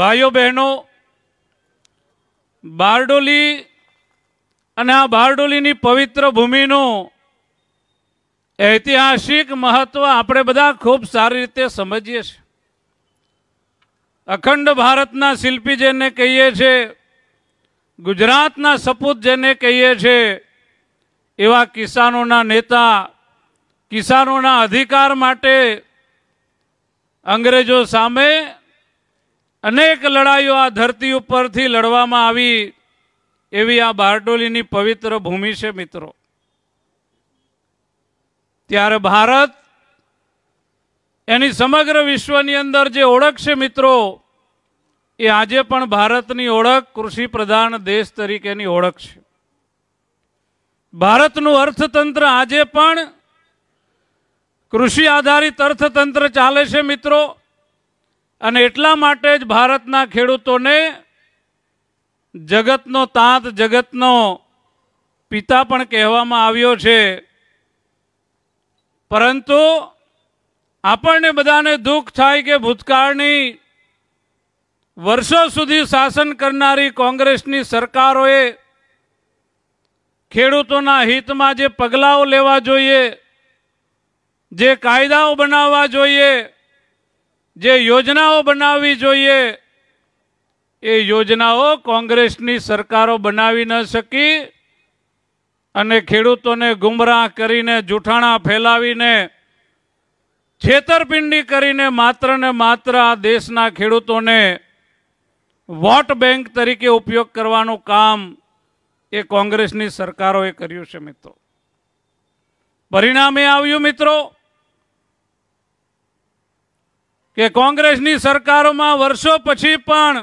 ભાઈઓ બહેનો બારડોલી અને આ બારડોલીની પવિત્ર ભૂમિનું ઐતિહાસિક મહત્વ આપણે બધા ખૂબ સારી રીતે સમજીએ છીએ અખંડ ભારતના શિલ્પી જેને કહીએ છીએ ગુજરાતના સપૂત જેને કહીએ છીએ એવા કિસાનોના નેતા કિસાનોના અધિકાર માટે અંગ્રેજો સામે અનેક લડાઈઓ આ ધરતી ઉપરથી લડવામાં આવી એવી આ બારડોલીની પવિત્ર ભૂમિ છે મિત્રો ત્યારે ભારત એની સમગ્ર વિશ્વની અંદર જે ઓળખ છે મિત્રો એ આજે પણ ભારતની ઓળખ કૃષિ પ્રધાન દેશ તરીકેની ઓળખ છે ભારતનું અર્થતંત્ર આજે પણ કૃષિ આધારિત અર્થતંત્ર ચાલે છે મિત્રો અને એટલા માટે જ ભારતના ખેડૂતોને જગતનો તાંત જગતનો પિતા પણ કહેવામાં આવ્યો છે પરંતુ આપણને બધાને દુઃખ થાય કે ભૂતકાળની વર્ષો સુધી શાસન કરનારી કોંગ્રેસની સરકારોએ ખેડૂતોના હિતમાં જે પગલાઓ લેવા જોઈએ જે કાયદાઓ બનાવવા જોઈએ જે યોજનાઓ બનાવવી જોઈએ એ યોજનાઓ કોંગ્રેસની સરકારો બનાવી ન શકી અને ખેડૂતોને ગુમરાહ કરીને જૂઠાણા ફેલાવીને છેતરપિંડી કરીને માત્ર ને માત્ર આ દેશના ખેડૂતોને વોટ બેંક તરીકે ઉપયોગ કરવાનું કામ એ કોંગ્રેસની સરકારોએ કર્યું છે મિત્રો પરિણામે આવ્યું મિત્રો કે કોંગ્રેસની સરકારોમાં વર્ષો પછી પણ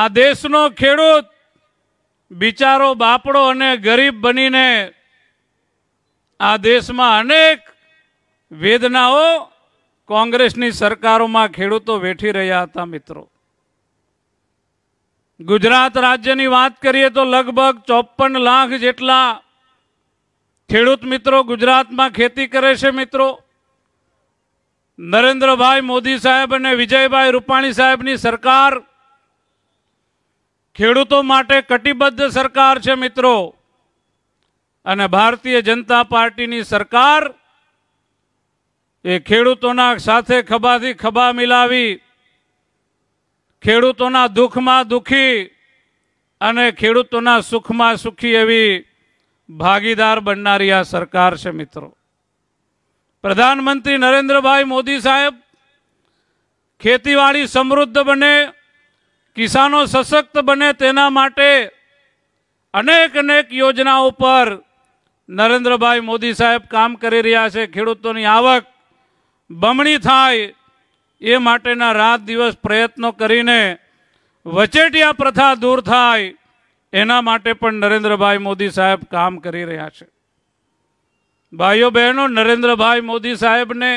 આ દેશનો ખેડૂત બિચારો બાપડો અને ગરીબ બનીને આ દેશમાં અનેક વેદનાઓ કોંગ્રેસની સરકારોમાં ખેડૂતો વેઠી રહ્યા હતા મિત્રો ગુજરાત રાજ્યની વાત કરીએ તો લગભગ ચોપન લાખ જેટલા ખેડૂત મિત્રો ગુજરાતમાં ખેતી કરે છે મિત્રો નરેન્દ્રભાઈ મોદી સાહેબ અને વિજયભાઈ રૂપાણી સાહેબની સરકાર ખેડૂતો માટે કટિબદ્ધ સરકાર છે મિત્રો અને ભારતીય જનતા પાર્ટીની સરકાર એ ખેડૂતોના સાથે ખભાથી ખભા મિલાવી ખેડૂતોના દુઃખમાં દુઃખી અને ખેડૂતોના સુખમાં સુખી એવી ભાગીદાર બનનારી આ સરકાર છે મિત્રો પ્રધાનમંત્રી નરેન્દ્રભાઈ મોદી સાહેબ ખેતીવાડી સમૃદ્ધ બને કિસાનો સશક્ત બને તેના માટે અનેક અનેક યોજનાઓ પર નરેન્દ્રભાઈ મોદી સાહેબ કામ કરી રહ્યા છે ખેડૂતોની આવક બમણી થાય એ માટેના રાત દિવસ પ્રયત્નો કરીને વચેટિયા પ્રથા દૂર થાય એના માટે પણ નરેન્દ્રભાઈ મોદી સાહેબ કામ કરી રહ્યા છે ભાઈઓ બહેનો નરેન્દ્રભાઈ મોદી સાહેબને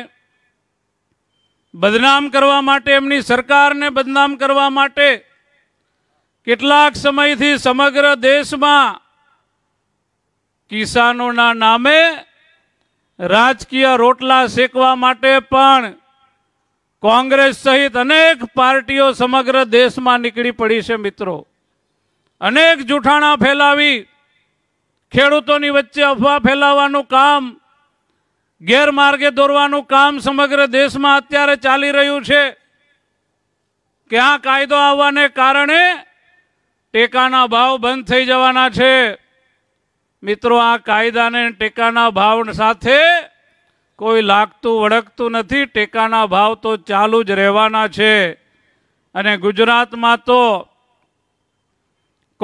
બદનામ કરવા માટે એમની સરકારને બદનામ કરવા માટે કેટલાક સમયથી સમગ્ર દેશમાં કિસાનોના નામે રાજકીય રોટલા શેકવા માટે પણ કોંગ્રેસ સહિત અનેક પાર્ટીઓ સમગ્ર દેશમાં નીકળી પડી છે મિત્રો અનેક જૂઠાણા ફેલાવી ખેડૂતોની વચ્ચે અફવા ફેલાવવાનું કામ ગેરમાર્ગે દોરવાનું કામ સમગ્ર દેશમાં અત્યારે ચાલી રહ્યું છે કે આ કાયદો આવવાને કારણે ટેકાના ભાવ બંધ થઈ જવાના છે મિત્રો આ કાયદાને ટેકાના ભાવ સાથે કોઈ લાગતું વળગતું નથી ટેકાના ભાવ તો ચાલુ જ રહેવાના છે અને ગુજરાતમાં તો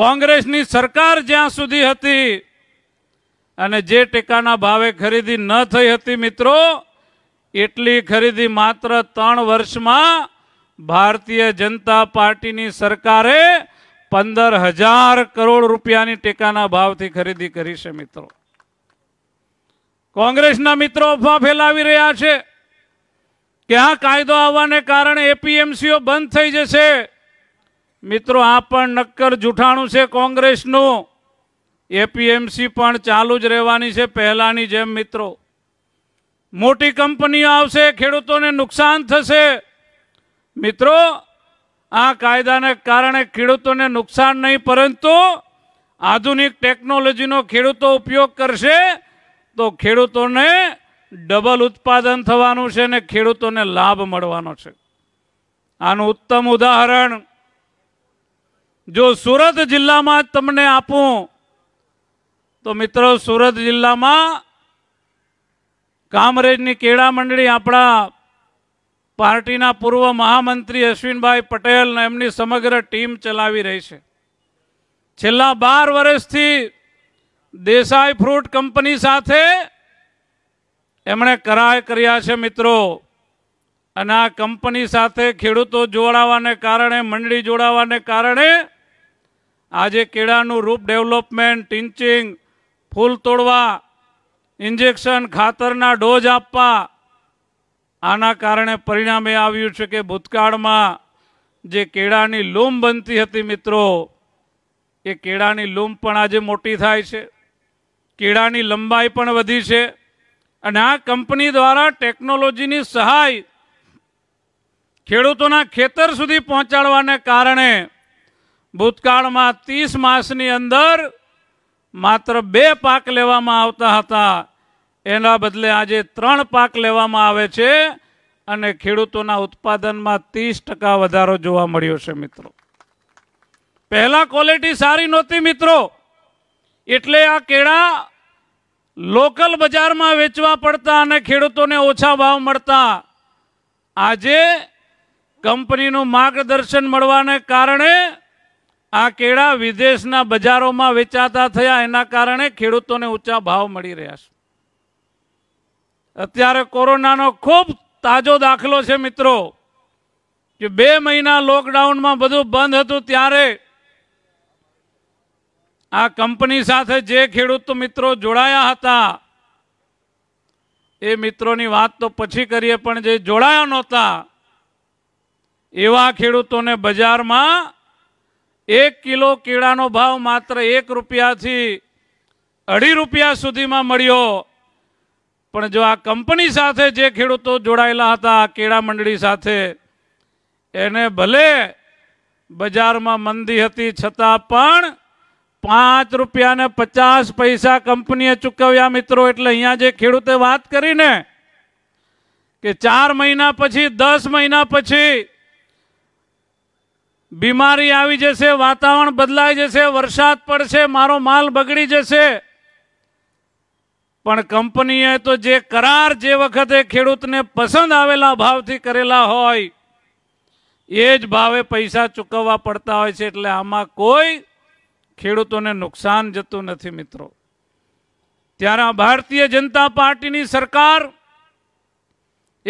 કોંગ્રેસની સરકાર જ્યાં સુધી હતી અને જે ટેકાના ભાવે ખરીદી ન થઈ હતી મિત્રો એટલી ખરીદી માત્ર ત્રણ વર્ષમાં ભારતીય જનતા પાર્ટીની સરકારે પંદર હજાર કરોડ રૂપિયાની ટેકાના ભાવથી ખરીદી કરી છે મિત્રો કોંગ્રેસના મિત્રો અફવા ફેલાવી રહ્યા છે કે આ કાયદો આવવાને કારણે એપીએમસીઓ બંધ થઈ જશે મિત્રો આ પણ નક્કર જૂઠાણું છે કોંગ્રેસનું એપીએમસી પણ ચાલુ જ રહેવાની છે પહેલાંની જેમ મિત્રો મોટી કંપનીઓ આવશે ખેડૂતોને નુકસાન થશે મિત્રો આ કાયદાને કારણે ખેડૂતોને નુકસાન નહીં પરંતુ આધુનિક ટેકનોલોજીનો ખેડૂતો ઉપયોગ કરશે તો ખેડૂતોને ડબલ ઉત્પાદન થવાનું છે ને ખેડૂતોને લાભ મળવાનો છે આનું ઉત્તમ ઉદાહરણ જો સુરત જિલ્લામાં તમને આપું તો મિત્રો સુરત જિલ્લામાં કામરેજની કેળા મંડળી આપણા પાર્ટીના પૂર્વ મહામંત્રી અશ્વિનભાઈ પટેલ અને એમની સમગ્ર ટીમ ચલાવી રહી છે છેલ્લા બાર વર્ષથી દેસાઈ ફ્રૂટ કંપની સાથે એમણે કરાર કર્યા છે મિત્રો અને આ કંપની સાથે ખેડૂતો જોડાવાને કારણે મંડળી જોડાવાને કારણે આજે કેળાનું રૂપ ડેવલપમેન્ટ ટીંચિંગ ફૂલ તોડવા ઇન્જેક્શન ખાતરના ડોઝ આપવા આના કારણે પરિણામે આવ્યું છે કે ભૂતકાળમાં જે કેળાની લૂમ બનતી હતી મિત્રો એ કેળાની લૂમ પણ આજે મોટી થાય છે કેળાની લંબાઈ પણ વધી છે અને આ કંપની દ્વારા ટેકનોલોજીની સહાય ખેડૂતોના ખેતર સુધી પહોંચાડવાને કારણે ભૂતકાળમાં ત્રીસ માસની અંદર માત્ર બે પાક લેવામાં આવતા હતા એના બદલે આજે ત્રણ પાક લેવામાં આવે છે અને ખેડૂતોના ઉત્પાદનમાં ત્રીસ ટકા વધારો જોવા મળ્યો છે મિત્રો પહેલા ક્વોલિટી સારી નહોતી મિત્રો એટલે આ કેળા લોકલ બજારમાં વેચવા પડતા અને ખેડૂતોને ઓછા ભાવ મળતા આજે કંપનીનું માર્ગદર્શન મળવાને કારણે આ કેળા વિદેશના બજારોમાં વેચાતા થયા એના કારણે ખેડૂતોને ઊંચા ભાવ મળી રહ્યા છે અત્યારે કોરોનાનો ખૂબ તાજો દાખલો છે મિત્રો કે બે મહિના લોકડાઉનમાં બધું બંધ હતું ત્યારે આ કંપની સાથે જે ખેડૂત મિત્રો જોડાયા હતા એ મિત્રોની વાત તો પછી કરીએ પણ જે જોડાયા નહોતા એવા ખેડૂતોને બજારમાં એક કિલો કેળાનો ભાવ માત્ર એક રૂપિયાથી અઢી રૂપિયા સુધીમાં મળ્યો પણ જો આ કંપની સાથે જે ખેડૂતો જોડાયેલા હતા કેળા મંડળી સાથે એને ભલે બજારમાં મંદી હતી છતાં પણ પાંચ રૂપિયા ને પચાસ પૈસા કંપનીએ ચૂકવ્યા મિત્રો એટલે અહીંયા જે ખેડૂતે વાત કરીને કે ચાર મહિના પછી દસ મહિના પછી બીમારી આવી જશે વાતાવરણ બદલાઈ જશે વરસાદ પડશે મારો માલ બગડી જશે પણ કંપનીએ તો જે કરાર જે વખતે ખેડૂતને પસંદ આવેલા ભાવથી કરેલા હોય એ જ ભાવે પૈસા ચૂકવવા પડતા હોય છે એટલે આમાં કોઈ ખેડૂતોને નુકસાન જતું નથી મિત્રો ત્યારે આ ભારતીય જનતા પાર્ટીની સરકાર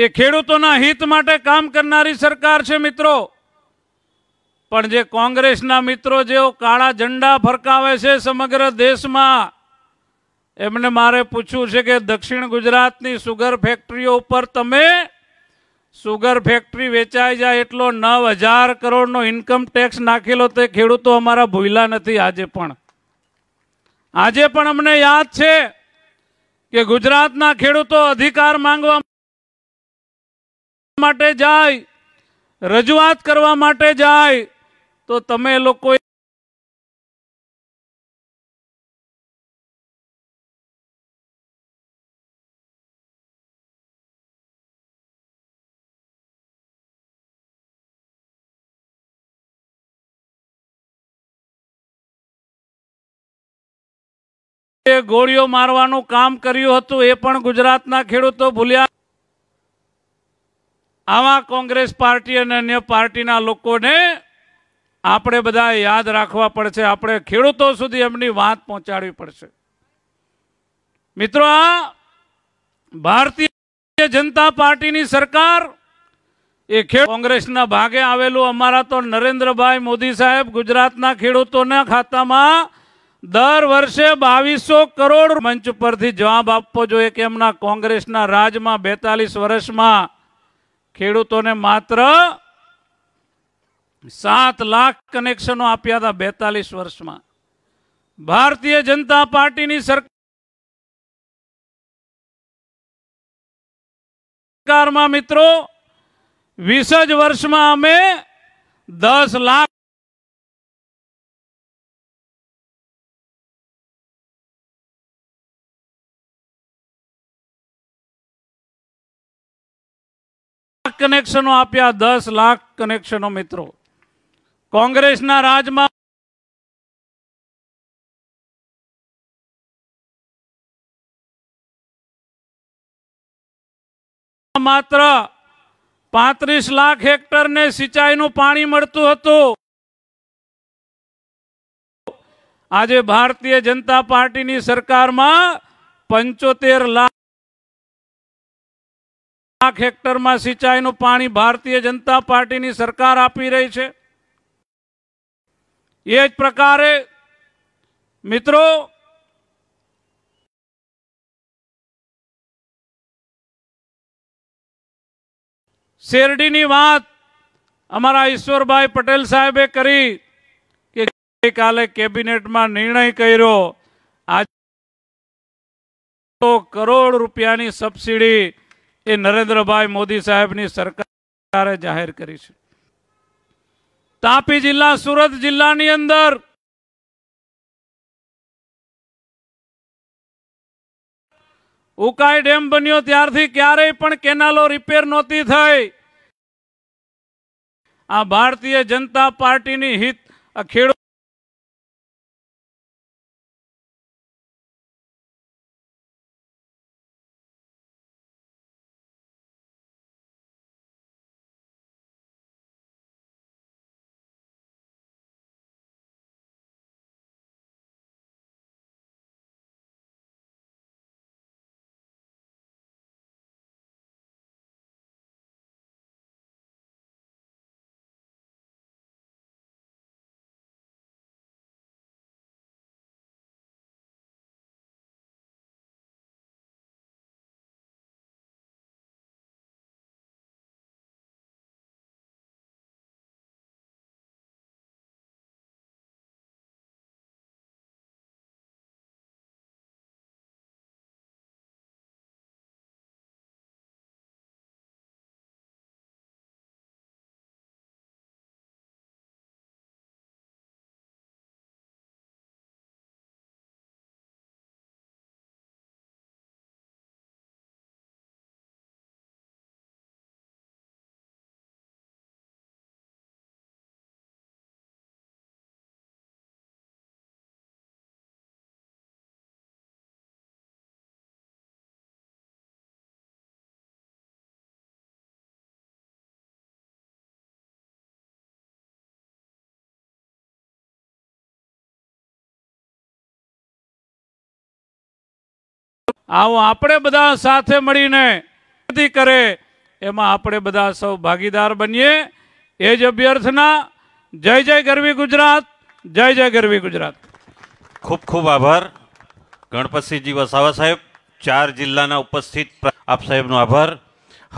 એ ખેડૂતોના હિત માટે કામ કરનારી સરકાર છે મિત્રો પણ જે કોંગ્રેસના મિત્રો જેઓ કાળા ઝંડા ફરકાવે છે સમગ્ર દેશમાં એમને મારે પૂછવું છે કે દક્ષિણ ગુજરાતની સુગર ફેક્ટરીઓ ઉપર તમે સુગર ફેક્ટરી વેચાઈ જાય એટલો નવ હજાર કરોડનો ઇન્કમ ટેક્સ નાખેલો તે ખેડૂતો અમારા ભૂલા નથી આજે પણ આજે પણ અમને યાદ છે કે ગુજરાતના ખેડૂતો અધિકાર માંગવા માટે જાય રજૂઆત કરવા માટે જાય તો તમે લોકો ગોળીઓ મારવાનું કામ કર્યું હતું એ પણ ગુજરાતના ખેડૂતો ભૂલ્યા આવા કોંગ્રેસ પાર્ટી અને અન્ય પાર્ટીના લોકોને આપણે બધા યાદ રાખવા પડશે આપણે ખેડૂતો સુધી એમની વાત પહોંચાડવી પડશે મિત્રો આ ભારતીય જનતા પાર્ટીની સરકાર એ કોંગ્રેસના ભાગે આવેલું અમારા તો નરેન્દ્રભાઈ મોદી સાહેબ ગુજરાતના ખેડૂતોના ખાતામાં દર વર્ષે બાવીસો કરોડ મંચ પરથી જવાબ આપવો જોઈએ કે એમના કોંગ્રેસના રાજમાં બેતાલીસ વર્ષમાં ખેડૂતોને માત્ર સાત લાખ કનેક્શનો આપ્યા હતા બેતાલીસ વર્ષમાં ભારતીય જનતા પાર્ટીની સરકારમાં મિત્રો વીસ જ વર્ષમાં અમે દસ લાખ કનેક્શનો આપ્યા દસ લાખ કનેક્શનો મિત્રો કોંગ્રેસના રાજમાં માત્ર પાંત્રીસ લાખ હેક્ટરને સિંચાઈનું પાણી મળતું હતું આજે ભારતીય જનતા પાર્ટીની સરકારમાં પંચોતેર લાખ લાખ હેક્ટરમાં સિંચાઈનું પાણી ભારતીય જનતા પાર્ટીની સરકાર આપી રહી છે એ જ પ્રકારે મિત્રો શેરડીની વાત અમારા ઈશ્વરભાઈ પટેલ સાહેબે કરી કે ગઈકાલે કેબિનેટમાં નિર્ણય કર્યો આજે કરોડ રૂપિયાની સબસીડી એ નરેન્દ્રભાઈ મોદી સાહેબની સરકારે જાહેર કરી છે તાપી જિલ્લા સુરત જિલ્લાની અંદર ઉકાઈ ડેમ બન્યો ત્યારથી ક્યારેય પણ કેનાલો રિપેર નહોતી થઈ આ ભારતીય જનતા પાર્ટીની હિત ખેડૂત આવું આપણે બધા સાથે મળીને કરે એમાં આપણે બધા સૌ ભાગીદાર બનીએ એ જ અભ્યર્થના જય જય ગરવી ગુજરાત જય જય ગરવી ગુજરાત ખૂબ ખૂબ આભાર ગણપતસિંહજી વસાવા સાહેબ ચાર જિલ્લાના ઉપસ્થિત આપ સાહેબનો આભાર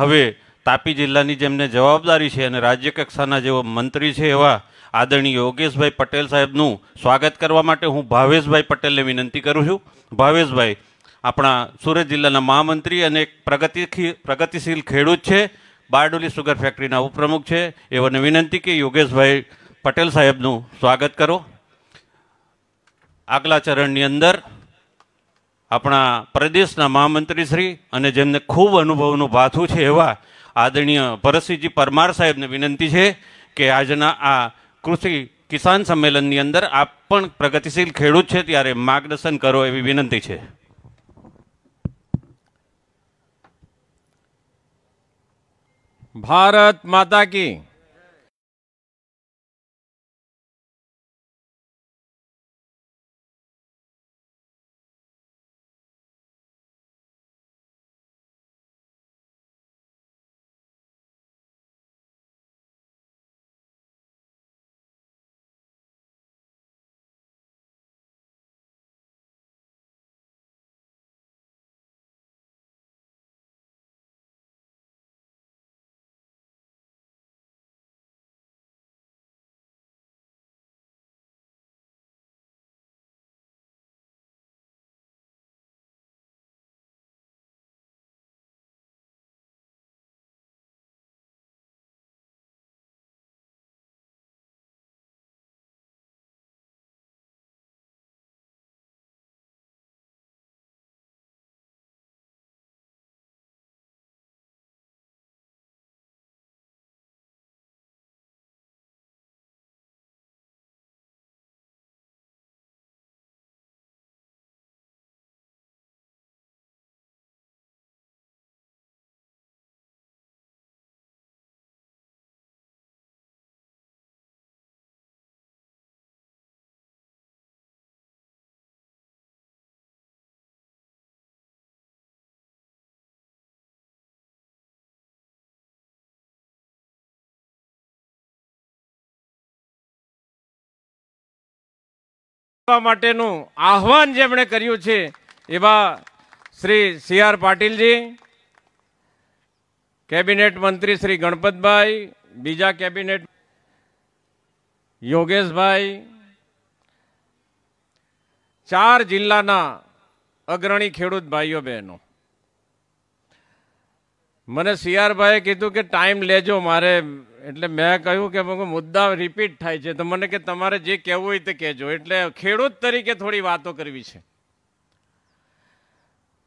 હવે તાપી જિલ્લાની જેમને જવાબદારી છે અને રાજ્ય કક્ષાના જેઓ મંત્રી છે એવા આદરણીય યોગેશભાઈ પટેલ સાહેબનું સ્વાગત કરવા માટે હું ભાવેશભાઈ પટેલને વિનંતી કરું છું ભાવેશભાઈ આપણા સુરત જિલ્લાના મહામંત્રી અને એક પ્રગતિ પ્રગતિશીલ ખેડૂત છે બારડોલી સુગર ફેક્ટરીના ઉપપ્રમુખ છે એઓને વિનંતી કે યોગેશભાઈ પટેલ સાહેબનું સ્વાગત કરો આગલા ચરણની અંદર આપણા પ્રદેશના મહામંત્રી શ્રી અને જેમને ખૂબ અનુભવનું ભાથું છે એવા આદરણીય ભરતસિંહજી પરમાર સાહેબને વિનંતી છે કે આજના આ કૃષિ કિસાન સંમેલનની અંદર આપ પણ પ્રગતિશીલ ખેડૂત છે ત્યારે માર્ગદર્શન કરો એવી વિનંતી છે ભારત માતા કી આપવા માટેનું આહવાન જેમણે કર્યું છે એવા Shri C R Patilji cabinet મંત્રી શ્રી ગણપતભાઈ બીજા કેબિનેટ યોગેશભાઈ ચાર જિલ્લાના અગ્રણી ખેડૂત ભાઈઓ બહેનો મને સીઆરભાઈએ કીધું કે ટાઈમ લેજો મારે એટલે મેં કહ્યું કે મુદ્દા રિપીટ થાય છે તો મને કે તમારે જે કહેવું હોય તે કહેજો એટલે ખેડૂત તરીકે થોડી વાતો કરવી છે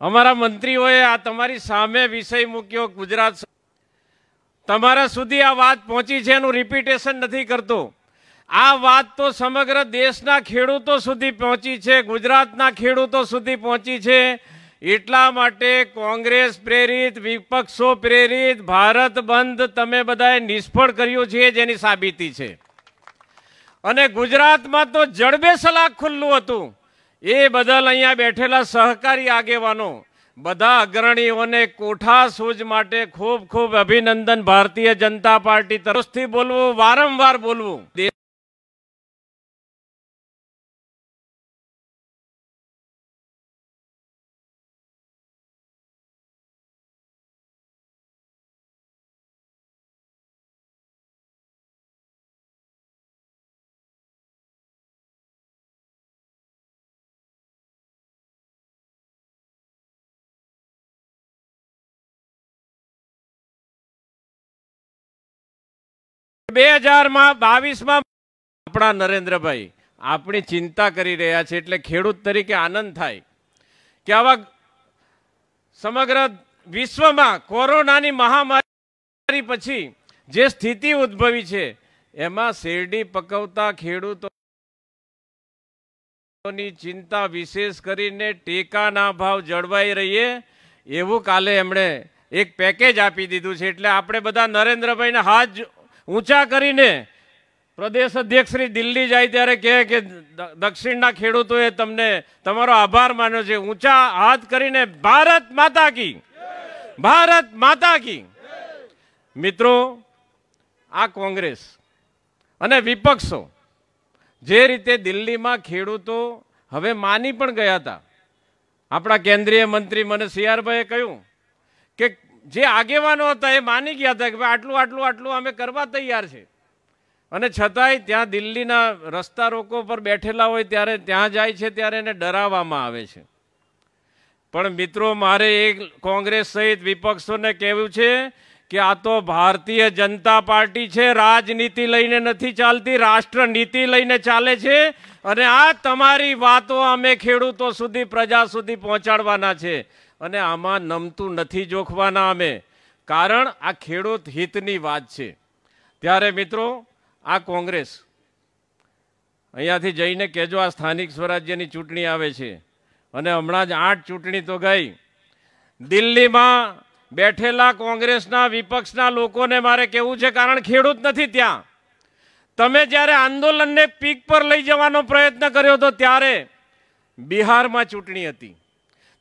અમારા મંત્રીઓએ આ તમારી સામે વિષય મૂક્યો ગુજરાત તમારા સુધી આ વાત પહોંચી છે એનું રિપીટેશન નથી કરતો આ વાત તો સમગ્ર દેશના ખેડૂતો સુધી પહોંચી છે ગુજરાતના ખેડૂતો સુધી પહોંચી છે એટલા માટે કોંગ્રેસ પ્રેરિત વિપક્ષો પ્રેરિત ભારત બંધ તમે બધાએ નિષ્ફળ કર્યું છે જેની સાબિતી છે અને ગુજરાતમાં તો જડબે ખુલ્લું હતું એ બદલ અહીંયા બેઠેલા સહકારી આગેવાનો બધા અગ્રણીઓને કોઠા સૂજ માટે ખૂબ ખૂબ અભિનંદન ભારતીય જનતા પાર્ટી તરફથી બોલવું વારંવાર બોલવું બે હજારમાં બાવીસમાં આપણા નરેન્દ્રભાઈ આપણી ચિંતા કરી રહ્યા છે એટલે ખેડૂત તરીકે આનંદ થાય કે આવા સમગ્ર વિશ્વમાં કોરોનાની મહામારી પછી જે સ્થિતિ ઉદ્ભવી છે એમાં શેરડી પકવતા ખેડૂતો ની ચિંતા વિશેષ કરીને ટેકાના ભાવ જળવાઈ રહીએ એવું કાલે એમણે એક પેકેજ આપી દીધું છે એટલે આપણે બધા નરેન્દ્રભાઈને હાથ ઊંચા કરીને પ્રદેશ અધ્યક્ષશ્રી દિલ્હી જાય ત્યારે કહે કે દક્ષિણના ખેડૂતોએ તમને તમારો આભાર માન્યો છે ઊંચા હાથ કરીને ભારત માતા કી ભારત માતા કી મિત્રો આ કોંગ્રેસ અને વિપક્ષો જે રીતે દિલ્હીમાં ખેડૂતો હવે માની પણ ગયા હતા આપણા કેન્દ્રીય મંત્રી મને સીઆરભાઈએ કહ્યું કે જે આગેવાનો હતા એ માની ગયા હતા કે ભાઈ આટલું આટલું આટલું અમે કરવા તૈયાર છે અને છતાંય ત્યાં દિલ્હીના રસ્તા રોકો પર બેઠેલા હોય ત્યારે ત્યાં જાય છે ત્યારે એને ડરાવવામાં આવે છે પણ મિત્રો મારે એક કોંગ્રેસ સહિત વિપક્ષોને કહેવું છે કે આ તો ભારતીય જનતા પાર્ટી છે રાજનીતિ લઈને નથી ચાલતી રાષ્ટ્ર નીતિ લઈને ચાલે છે અને આ તમારી વાતો અમે ખેડૂતો સુધી પ્રજા સુધી પહોંચાડવાના છે અને આમાં નમતું નથી જોખવાના અમે કારણ આ ખેડૂત હિતની વાત છે ત્યારે મિત્રો આ કોંગ્રેસ અહીંયાથી જઈને કહેજો આ સ્થાનિક સ્વરાજ્યની ચૂંટણી આવે છે અને હમણાં જ આઠ ચૂંટણી તો ગઈ દિલ્હીમાં બેઠેલા કોંગ્રેસના વિપક્ષના લોકોને મારે કહેવું છે કારણ ખેડૂત નથી ત્યાં તમે જ્યારે આંદોલનને પીક પર લઈ જવાનો પ્રયત્ન કર્યો હતો ત્યારે બિહારમાં ચૂંટણી હતી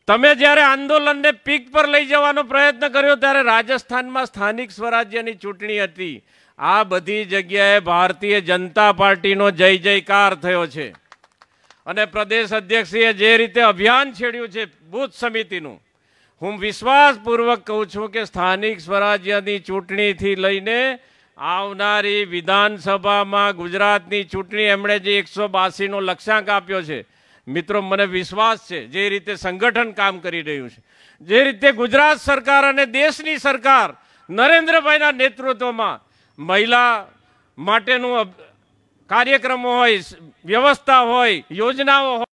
તમે જ્યારે આંદોલનને પીક પર લઈ જવાનો પ્રયત્ન કર્યો ત્યારે રાજસ્થાનમાં સ્થાનિક સ્વરાજ્યની ચૂંટણી હતી આ બધી જગ્યાએ ભારતીય જનતા પાર્ટીનો જય જયકાર થયો છે અને પ્રદેશ અધ્યક્ષીએ જે રીતે અભિયાન છેડ્યું છે બૂથ સમિતિનું હું વિશ્વાસપૂર્વક કહું છું કે સ્થાનિક સ્વરાજ્યની ચૂંટણીથી લઈને આવનારી વિધાનસભામાં ગુજરાતની ચૂંટણી એમણે જે એકસો બાસીનો લક્ષ્યાંક આપ્યો છે મિત્રો મને વિશ્વાસ છે જે રીતે સંગઠન કામ કરી રહ્યું છે જે રીતે ગુજરાત સરકાર અને દેશની સરકાર નરેન્દ્રભાઈના નેતૃત્વમાં મહિલા માટેનું કાર્યક્રમો હોય વ્યવસ્થા હોય યોજનાઓ હોય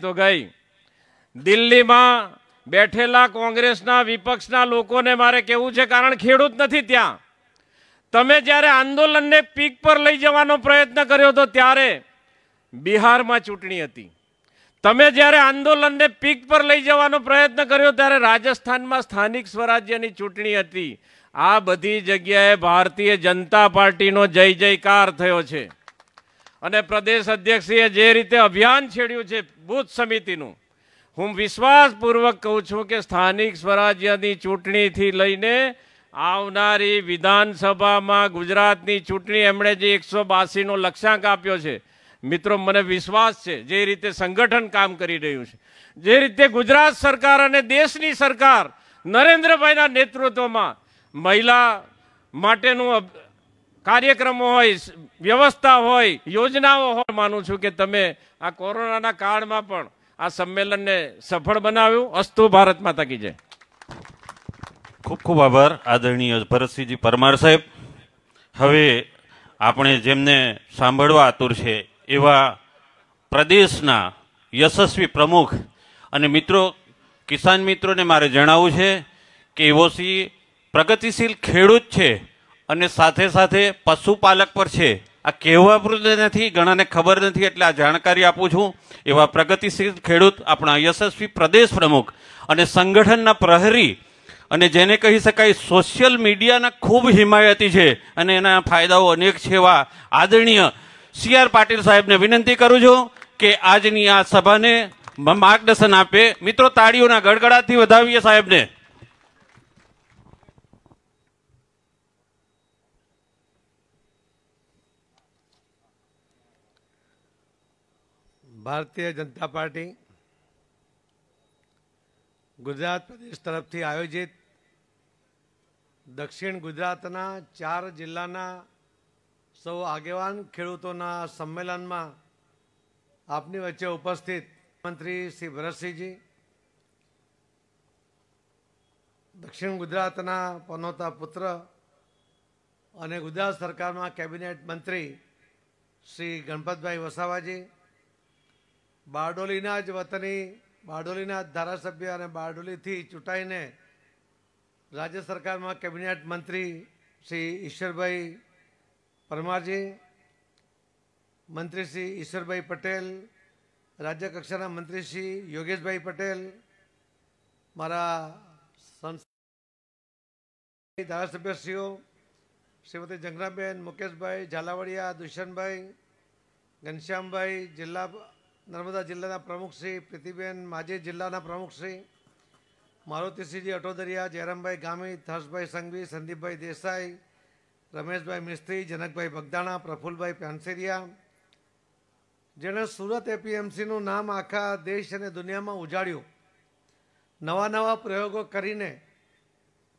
તો ગઈ દિલ્હીમાં બેઠેલા કોંગ્રેસના વિપક્ષના લોકોને મારે કહેવું છે કારણ ખેડૂત નથી ત્યાં તમે જ્યારે આંદોલનને પીક પર લઈ જવાનો પ્રયત્ન કર્યો હતો ત્યારે બિહારમાં ચૂંટણી હતી તમે જ્યારે આંદોલનને પીક પર લઈ જવાનો પ્રયત્ન કર્યો ત્યારે રાજસ્થાનમાં સ્થાનિક સ્વરાજ્યની ચૂંટણી હતી આ બધી જગ્યાએ ભારતીય જનતા પાર્ટીનો જય જયકાર થયો છે અને પ્રદેશ અધ્યક્ષીએ જે રીતે અભિયાન છેડ્યું છે બૂથ સમિતિનું હું વિશ્વાસપૂર્વક કહું છું કે સ્થાનિક સ્વરાજ્યની ચૂંટણીથી લઈને આવનારી વિધાનસભામાં ગુજરાતની ચૂંટણી એમણે જે એકસો બાસીનો લક્ષ્યાંક આપ્યો છે મિત્રો મને વિશ્વાસ છે જે રીતે સંગઠન કામ કરી રહ્યું છે જે રીતે ગુજરાત સરકાર અને દેશની સરકાર નરેન્દ્રભાઈના નેતૃત્વમાં મહિલા માટેનું કાર્યક્રમો હોય વ્યવસ્થા હોય યોજનાઓ હોય માનું છું કે તમે આ કોરોનાના કાળમાં પણ આ સંમેલનને સફળ બનાવ્યું અસ્તુ ભારત માતા કી ખૂબ ખૂબ આભાર આદરણીય ભરતસિંહજી પરમાર સાહેબ હવે આપણે જેમને સાંભળવા આતુર છે એવા પ્રદેશના યશસ્વી પ્રમુખ અને મિત્રો કિસાન મિત્રોને મારે જણાવવું છે કે એવોસી પ્રગતિશીલ ખેડૂત છે અને સાથે સાથે પશુપાલક પર છે આ કહેવા કહેવાપૃત નથી ઘણાને ખબર નથી એટલે આ જાણકારી આપું છું એવા પ્રગતિશીલ ખેડૂત આપણા યશસ્વી પ્રદેશ પ્રમુખ અને સંગઠનના પ્રહરી અને જેને કહી શકાય સોશિયલ મીડિયાના ખૂબ હિમાયતી છે અને એના ફાયદાઓ અનેક છે એવા આદરણીય સી આર પાટીલ સાહેબને વિનંતી કરું છું કે આજની આ સભાને માર્ગદર્શન આપે મિત્રો તાળીઓના ગડગડાટથી વધાવીએ સાહેબને ભારતીય જનતા પાર્ટી ગુજરાત પ્રદેશ તરફથી આયોજિત દક્ષિણ ગુજરાતના ચાર જિલ્લાના સૌ આગેવાન ખેડૂતોના સંમેલનમાં આપની વચ્ચે ઉપસ્થિત મંત્રી શ્રી ભરતસિંહજી દક્ષિણ ગુજરાતના પનોતા પુત્ર અને ગુજરાત સરકારમાં કેબિનેટ મંત્રી શ્રી ગણપતભાઈ વસાવાજી બારડોલીના જ વતની બારડોલીના ધારાસભ્ય અને બારડોલીથી ચૂંટાઈને રાજ્ય સરકારમાં કેબિનેટ મંત્રી શ્રી ઈશ્વરભાઈ પરમારજી મંત્રી શ્રી ઈશ્વરભાઈ પટેલ રાજ્ય કક્ષાના મંત્રી શ્રી યોગેશભાઈ પટેલ મારા સંસ્થા ધારાસભ્યશ્રીઓ શ્રીમતી જંગનાબેન મુકેશભાઈ ઝાલાવાડિયા દુષ્યંતભાઈ ઘનશ્યામભાઈ જિલ્લા નર્મદા જિલ્લાના પ્રમુખ શ્રી પ્રીતિબેન માજી જિલ્લાના પ્રમુખ શ્રી મારુતિસિંહજી અટોદરિયા જયરામભાઈ ગામી થર્ષભાઈ સંઘવી સંદીપભાઈ દેસાઈ રમેશભાઈ મિસ્ત્રી જનકભાઈ બગદાણા પ્રફુલભાઈ પાનસેરિયા જેણે સુરત એપીએમસીનું નામ આખા દેશ અને દુનિયામાં ઉજાડ્યું નવા નવા પ્રયોગો કરીને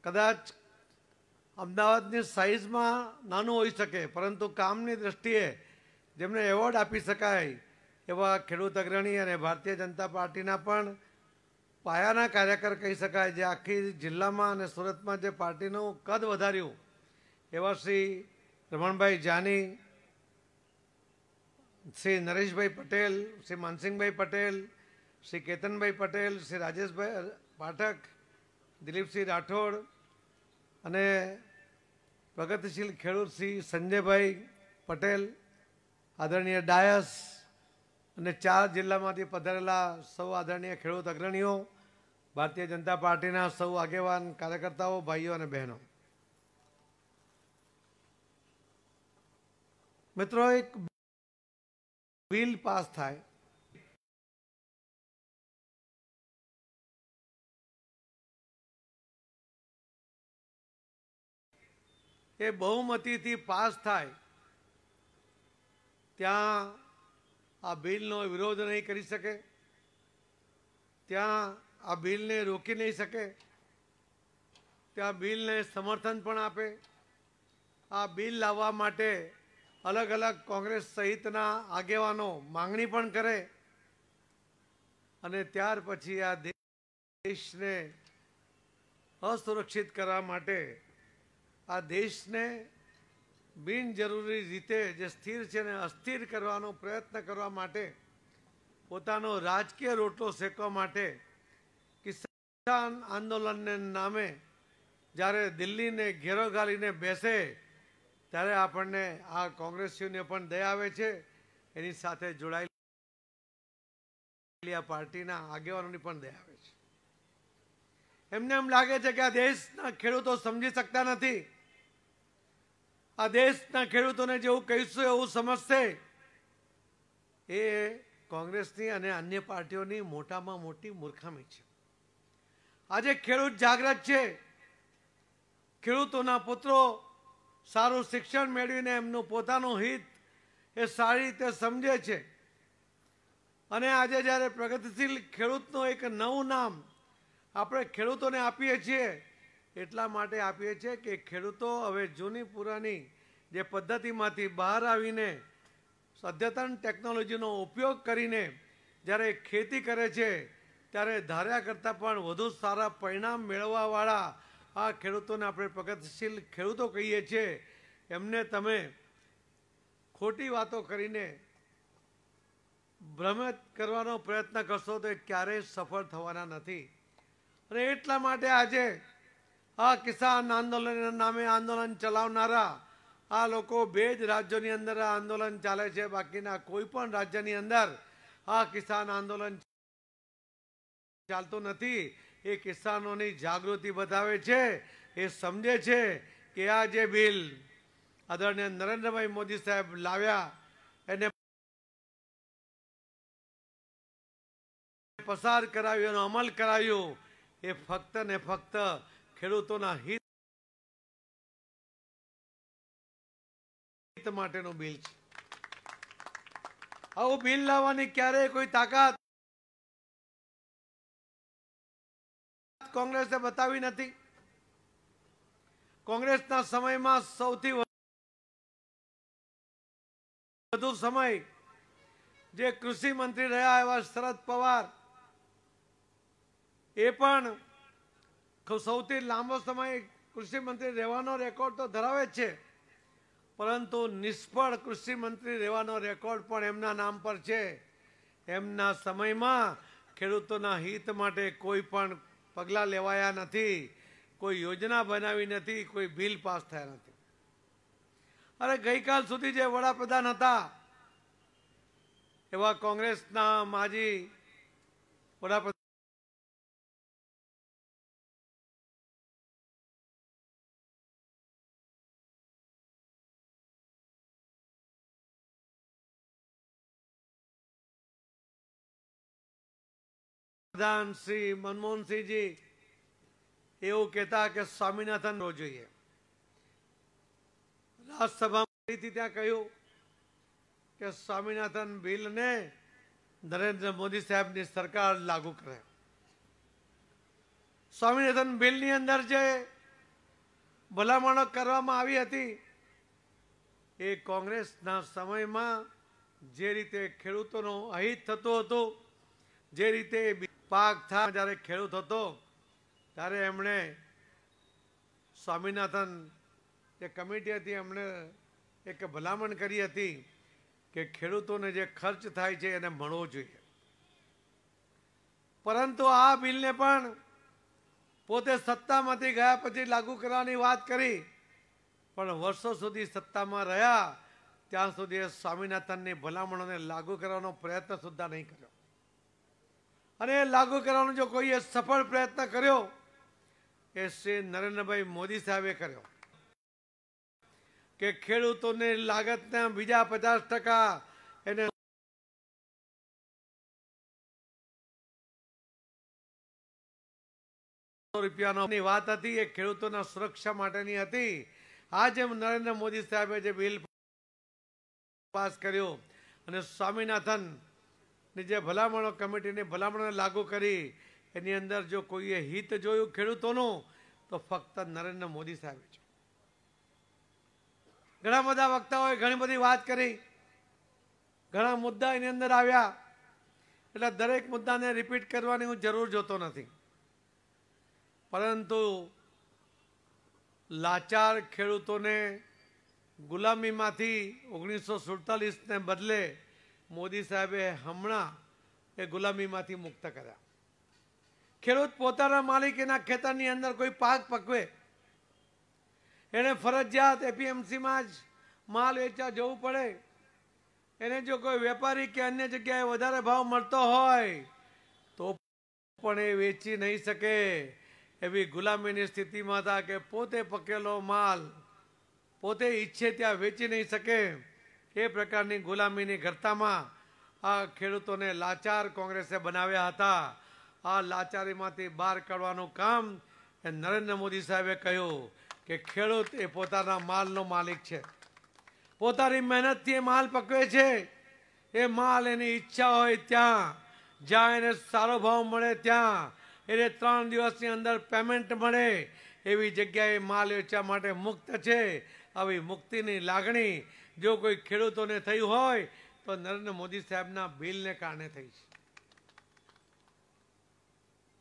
કદાચ અમદાવાદની સાઇઝમાં નાનું હોઈ શકે પરંતુ કામની દ્રષ્ટિએ જેમને એવોર્ડ આપી શકાય એવા ખેડૂત અગ્રણી અને ભારતીય જનતા પાર્ટીના પણ પાયાના કાર્યકર કહી શકાય જે આખી જિલ્લામાં અને સુરતમાં જે પાર્ટીનું કદ વધાર્યું એવા શ્રી રમણભાઈ જાની શ્રી નરેશભાઈ પટેલ શ્રી માનસિંહભાઈ પટેલ શ્રી કેતનભાઈ પટેલ શ્રી રાજેશભાઈ પાઠક દિલીપસિંહ રાઠોડ અને પ્રગતિશીલ ખેડૂત શ્રી સંજયભાઈ પટેલ આદરણીય ડાયસ અને ચાર જિલ્લામાંથી પધારેલા સૌ આદરણીય ખેડૂત અગ્રણીઓ ભારતીય જનતા પાર્ટીના સૌ આગેવાન કાર્યકર્તાઓ ભાઈઓ અને બહેનો મિત્રો એક બિલ પાસ થાય એ બહુમતીથી પાસ થાય ત્યાં આ બિલનો વિરોધ નહીં કરી શકે ત્યાં આ બિલને રોકી નહીં શકે ત્યાં બિલને સમર્થન પણ આપે આ બિલ લાવવા માટે અલગ અલગ કોંગ્રેસ સહિતના આગેવાનો માંગણી પણ કરે અને ત્યાર પછી આ દેશને અસુરક્ષિત કરવા માટે આ દેશને બિનજરૂરી રીતે જે સ્થિર છે ને અસ્થિર કરવાનો પ્રયત્ન કરવા માટે પોતાનો રાજકીય રોટલો શેકવા માટે કિસાન આંદોલનને નામે જ્યારે દિલ્હીને ઘેરો ઘાલીને બેસે ત્યારે આપણને આ કોંગ્રેસીઓને પણ દયા આવે છે એની સાથે જોડાયેલી પાર્ટીના આગેવાનોની પણ દયા આવે છે એમને એમ લાગે છે કે આ દેશના ખેડૂતો સમજી શકતા નથી આ દેશના ખેડૂતોને જેવું કહીશું એવું સમજશે એ કોંગ્રેસની અને અન્ય પાર્ટીઓની મોટામાં મોટી મૂર્ખામી છે આજે ખેડૂત જાગૃત છે ખેડૂતોના પુત્રો સારું શિક્ષણ મેળવીને એમનું પોતાનું હિત એ સારી રીતે સમજે છે અને આજે જ્યારે પ્રગતિશીલ ખેડૂતનું એક નવું નામ આપણે ખેડૂતોને આપીએ છીએ એટલા માટે આપીએ છીએ કે ખેડૂતો હવે જૂની પુરાની જે પદ્ધતિમાંથી બહાર આવીને અદ્યતન ટેકનોલોજીનો ઉપયોગ કરીને જ્યારે ખેતી કરે છે ત્યારે ધાર્યા કરતાં પણ વધુ સારા પરિણામ મેળવવાવાળા આ ખેડૂતોને આપણે પ્રગતિશીલ ખેડૂતો કહીએ છીએ એમને તમે ખોટી વાતો કરીને ભ્રમિત કરવાનો પ્રયત્ન કરશો તો એ ક્યારેય સફળ થવાના નથી અને એટલા માટે આજે આ કિસાન આંદોલનના નામે આંદોલન ચલાવનારા આ લોકો બે જ રાજ્યોની અંદર આ આંદોલન ચાલે છે બાકીના કોઈ પણ રાજ્યની અંદર આ કિસાન આંદોલન ચાલતું નથી એ કિસાનોની જાગૃતિ બતાવે છે એ સમજે છે કે આ જે બિલ આદરણીય નરેન્દ્રભાઈ મોદી સાહેબ લાવ્યા એને પસાર કરાવ્યો એનો અમલ કરાવ્યો એ ફક્ત ને ફક્ત ખેડૂતોના હિત માટેનું બિલ છે આવું બિલ લાવવાની ક્યારેય કોઈ તાકાત કોંગ્રેસે બતાવી નથી કોંગ્રેસના સમયમાં સૌથી વધુ સમય જે કૃષિ મંત્રી રહ્યા એવા શરદ પવાર એ પણ સૌથી લાંબો સમય કૃષિ મંત્રી રહેવાનો રેકોર્ડ તો ધરાવે છે પરંતુ નિષ્ફળ કૃષિ મંત્રી રહેવાનો રેકોર્ડ પણ એમના નામ પર છે એમના સમયમાં ખેડૂતોના હિત માટે કોઈ પણ પગલાં લેવાયા નથી કોઈ યોજના બનાવી નથી કોઈ બિલ પાસ થયા નથી અરે ગઈકાલ સુધી જે વડાપ્રધાન હતા એવા કોંગ્રેસના માજી વડાપ્રધાન પ્રધાન મનમોહનસિંહજી એવું કહેતા કે સ્વામિનાથન હોવો જોઈએ રાજ્યસભામાં ત્યાં કહ્યું કે સ્વામિનાથન બિલને નરેન્દ્ર મોદી સાહેબની સરકાર લાગુ કરે સ્વામિનાથન બિલની અંદર જે ભલામણો કરવામાં આવી હતી એ કોંગ્રેસના સમયમાં જે રીતે ખેડૂતોનો અહિત થતું હતું જે રીતે પાક થા જ્યારે ખેડૂત હતો ત્યારે એમણે સ્વામિનાથન જે કમિટી હતી એમણે એક ભલામણ કરી હતી કે ખેડૂતોને જે ખર્ચ થાય છે એને મળવો જોઈએ પરંતુ આ બિલને પણ પોતે સત્તામાંથી ગયા પછી લાગુ કરવાની વાત કરી પણ વર્ષો સુધી સત્તામાં રહ્યા ત્યાં સુધી એ સ્વામિનાથનની ભલામણોને લાગુ કરવાનો પ્રયત્ન સુદ્ધા નહીં કર્યો અને લાગુ કરવાનો જો કોઈએ સફળ પ્રયત્ન કર્યો એ શ્રી નરેન્દ્રભાઈ મોદી સાહેબે કર્યો કે ખેડૂતોને લાગતના બીજા પચાસ ટકા એને રૂપિયાની વાત હતી એ ખેડૂતોના સુરક્ષા માટેની હતી આજે નરેન્દ્ર મોદી સાહેબે જે બિલ પાસ કર્યો અને સ્વામિનાથન ને જે ભલામણો કમિટીની ભલામણોને લાગુ કરી એની અંદર જો કોઈએ હિત જોયું ખેડૂતોનું તો ફક્ત નરેન્દ્ર મોદી સાહેબ છે ઘણા બધા વક્તાઓએ ઘણી બધી વાત કરી ઘણા મુદ્દા એની અંદર આવ્યા એટલે દરેક મુદ્દાને રિપીટ કરવાની હું જરૂર જોતો નથી પરંતુ લાચાર ખેડૂતોને ગુલામીમાંથી ઓગણીસો સુડતાલીસને બદલે મોદી સાહેબે હમણાં એ ગુલામીમાંથી મુક્ત કર્યા ખેડૂત પોતાના માલિકીના ખેતરની અંદર કોઈ પાક પકવે એને ફરજિયાત એપીએમસીમાં જ માલ વેચવા જવું પડે એને જો કોઈ વેપારી કે અન્ય જગ્યાએ વધારે ભાવ મળતો હોય તો પણ એ વેચી નહીં શકે એવી ગુલામીની સ્થિતિમાં હતા કે પોતે પકેલો માલ પોતે ઈચ્છે ત્યાં વેચી નહીં શકે એ પ્રકારની ગુલામીની ઘરતામાં આ ખેડૂતોને લાચાર કોંગ્રેસે બનાવ્યા હતા આ લાચારીમાંથી બહાર કાઢવાનું કામ એ નરેન્દ્ર મોદી સાહેબે કહ્યું કે ખેડૂત એ પોતાના માલનો માલિક છે પોતાની મહેનતથી એ માલ પકવે છે એ માલ એની ઈચ્છા હોય ત્યાં જ્યાં એને સારો ભાવ મળે ત્યાં એને ત્રણ દિવસની અંદર પેમેન્ટ મળે એવી જગ્યાએ માલ વેચવા માટે મુક્ત છે આવી મુક્તિની લાગણી જો કોઈ ખેડૂતોને થયું હોય તો નરેન્દ્ર મોદી સાહેબના બિલને કારણે થઈ છે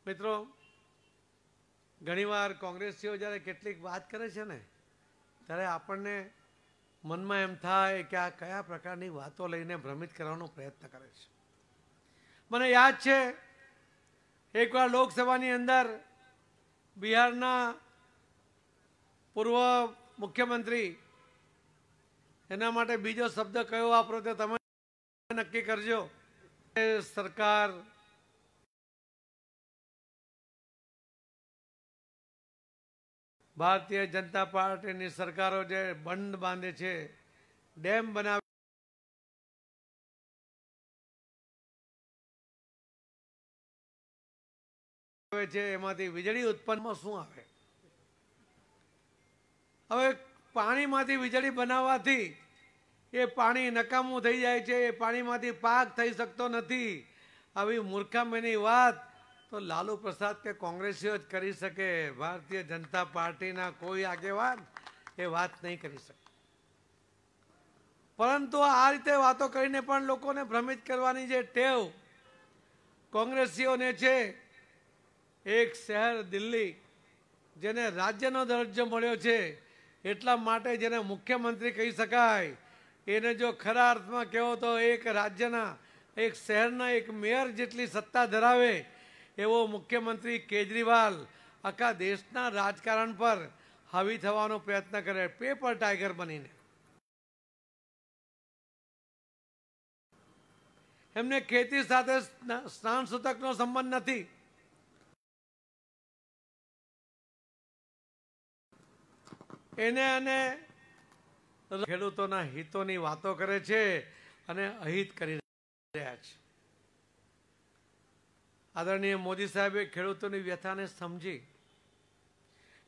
મિત્રો ઘણીવાર કોંગ્રેસીઓ જ્યારે કેટલીક વાત કરે છે ને ત્યારે આપણને મનમાં એમ થાય કે આ કયા પ્રકારની વાતો લઈને ભ્રમિત કરવાનો પ્રયત્ન કરે છે મને યાદ છે એકવાર લોકસભાની અંદર બિહારના પૂર્વ મુખ્યમંત્રી એના માટે બીજો શબ્દ કયો વાપરો તે તમે નક્કી કરજો સરકાર ભારતીય જનતા પાર્ટીની સરકારો જે બંધ બાંધે છે ડેમ બનાવે છે એમાંથી વીજળી ઉત્પન્નમાં શું આવે હવે પાણીમાંથી વીજળી બનાવવાથી એ પાણી નકામું થઈ જાય છે એ પાણીમાંથી પાક થઈ શકતો નથી આવી મૂર્ખામીની વાત તો લાલુ પ્રસાદ કે કોંગ્રેસીઓ જ કરી શકે ભારતીય જનતા પાર્ટીના કોઈ આગેવાન એ વાત નહીં કરી શકે પરંતુ આ રીતે વાતો કરીને પણ લોકોને ભ્રમિત કરવાની જે ટેવ કોંગ્રેસીઓને છે એક શહેર દિલ્હી જેને રાજ્યનો દરજ્જો મળ્યો છે એટલા માટે જેને મુખ્યમંત્રી કહી શકાય એને જો ખરા અર્થમાં કહેવો તો એક રાજ્યના એક શહેરના એક મેયર જેટલી સત્તા ધરાવે એવો મુખ્યમંત્રી કેજરીવાલ આખા દેશના રાજકારણ પર હાવી થવાનો પ્રયત્ન કરે પેપર ટાઈગર બનીને એમને ખેતી સાથે સ્નાન સૂતકનો સંબંધ નથી એને અને ખેડૂતોના હિતોની વાતો કરે છે અને અહિત કરી રહ્યા છે આદરણીય મોદી સાહેબે ખેડૂતોની વ્યથાને સમજી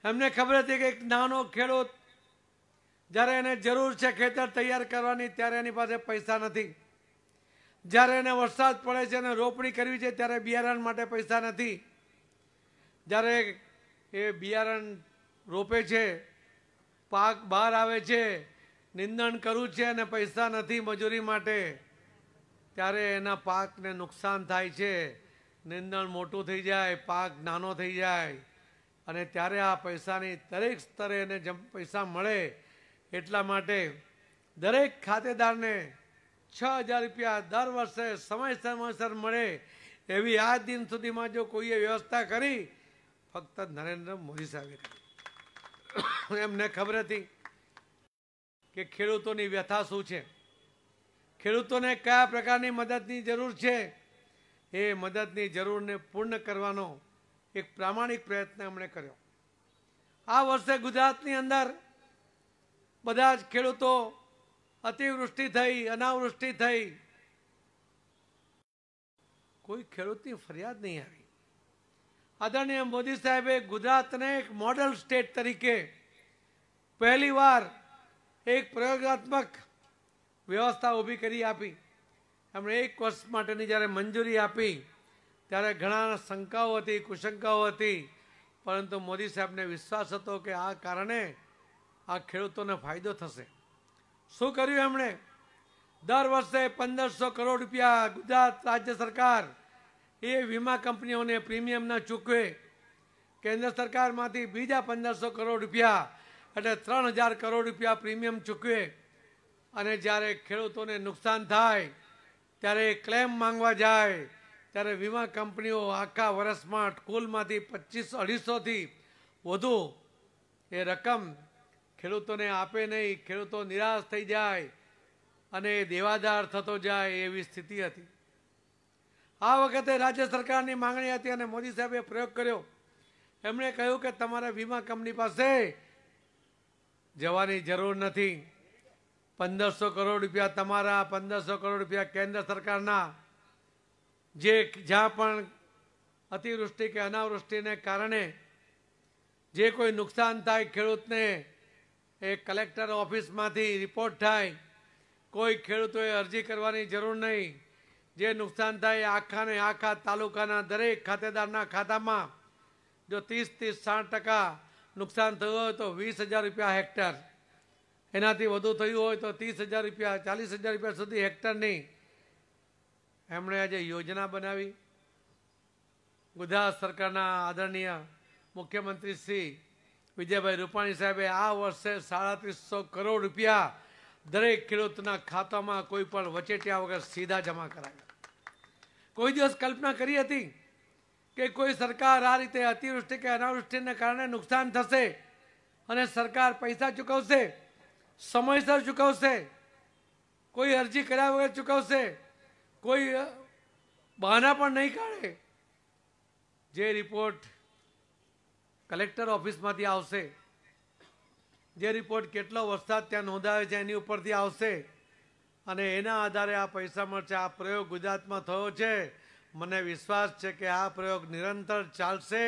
એમને ખબર હતી કે એક નાનો ખેડૂત જ્યારે એને જરૂર છે ખેતર તૈયાર કરવાની ત્યારે એની પાસે પૈસા નથી જ્યારે એને વરસાદ પડે છે અને રોપણી કરવી છે ત્યારે બિયારણ માટે પૈસા નથી જ્યારે એ બિયારણ રોપે છે પાક બહાર આવે છે નિંદણ કરું છે અને પૈસા નથી મજૂરી માટે ત્યારે એના પાકને નુકસાન થાય છે નિંદણ મોટું થઈ જાય પાક નાનો થઈ જાય અને ત્યારે આ પૈસાની દરેક સ્તરે એને જમ પૈસા મળે એટલા માટે દરેક ખાતેદારને છ હજાર રૂપિયા દર વર્ષે સમય સમયસર મળે એવી આ દિન સુધીમાં જો કોઈએ વ્યવસ્થા કરી ફક્ત નરેન્દ્ર મોદી સાહેબે કરી એમને ખબર હતી કે ખેડૂતોની વ્યથા શું છે ખેડૂતોને કયા પ્રકારની મદદની જરૂર છે એ મદદની જરૂરને પૂર્ણ કરવાનો એક પ્રામાણિક પ્રયત્ન એમણે કર્યો આ વર્ષે ગુજરાતની અંદર બધા જ ખેડૂતો અતિવૃષ્ટિ થઈ અનાવૃષ્ટિ થઈ કોઈ ખેડૂતની ફરિયાદ નહીં આવી આદરણીય મોદી સાહેબે ગુજરાતને એક મોડલ સ્ટેટ તરીકે પહેલીવાર એક પ્રયોગાત્મક વ્યવસ્થા ઊભી કરી આપી એમણે એક વર્ષ માટેની જ્યારે મંજૂરી આપી ત્યારે ઘણા શંકાઓ હતી કુશંકાઓ હતી પરંતુ મોદી સાહેબને વિશ્વાસ હતો કે આ કારણે આ ખેડૂતોને ફાયદો થશે શું કર્યું એમણે દર વર્ષે પંદરસો કરોડ રૂપિયા ગુજરાત રાજ્ય સરકાર એ વીમા કંપનીઓને પ્રીમિયમ ન ચૂકવે કેન્દ્ર સરકારમાંથી બીજા પંદરસો કરોડ રૂપિયા એટલે ત્રણ હજાર કરોડ રૂપિયા પ્રીમિયમ ચૂકવે અને જ્યારે ખેડૂતોને નુકસાન થાય ત્યારે ક્લેમ માંગવા જાય ત્યારે વીમા કંપનીઓ આખા વર્ષમાં કુલમાંથી પચીસ અઢીસોથી વધુ એ રકમ ખેડૂતોને આપે નહીં ખેડૂતો નિરાશ થઈ જાય અને દેવાદાર થતો જાય એવી સ્થિતિ હતી આ વખતે રાજ્ય સરકારની માંગણી હતી અને મોદી સાહેબે પ્રયોગ કર્યો એમણે કહ્યું કે તમારે વીમા કંપની પાસે જવાની જરૂર નથી પંદરસો કરોડ રૂપિયા તમારા પંદરસો કરોડ રૂપિયા કેન્દ્ર સરકારના જે જ્યાં પણ અતિવૃષ્ટિ કે અનાવૃષ્ટિને કારણે જે કોઈ નુકસાન થાય ખેડૂતને એ કલેક્ટર ઓફિસમાંથી રિપોર્ટ થાય કોઈ ખેડૂતોએ અરજી કરવાની જરૂર નહીં જે નુકસાન થાય આખાને આખા તાલુકાના દરેક ખાતેદારના ખાતામાં જો ત્રીસ ત્રીસ સાઠ ટકા નુકસાન થયું હોય તો વીસ હજાર રૂપિયા હેક્ટર એનાથી વધુ થયું હોય તો ત્રીસ હજાર રૂપિયા ચાલીસ હજાર રૂપિયા સુધી હેક્ટરની એમણે આજે યોજના બનાવી ગુજરાત સરકારના આદરણીય મુખ્યમંત્રી શ્રી વિજયભાઈ રૂપાણી સાહેબે આ વર્ષે સાડા કરોડ રૂપિયા દરેક ખેડૂતના ખાતામાં કોઈ પણ વચેટિયા વગર સીધા જમા કરાવ્યા કોઈ દિવસ કલ્પના કરી હતી કે કોઈ સરકાર આ રીતે અતિવૃષ્ટિ કે અનાવૃષ્ટિને કારણે નુકસાન થશે અને સરકાર પૈસા ચૂકવશે સમયસર ચૂકવશે કોઈ અરજી કર્યા વગર ચૂકવશે કોઈ બહાના પણ નહીં કાઢે જે રિપોર્ટ કલેક્ટર ઓફિસમાંથી આવશે જે રિપોર્ટ કેટલો વરસાદ ત્યાં નોંધાવે છે એની ઉપરથી આવશે અને એના આધારે આ પૈસા મળશે આ પ્રયોગ ગુજરાતમાં થયો છે મને વિશ્વાસ છે કે આ પ્રયોગ નિરંતર ચાલશે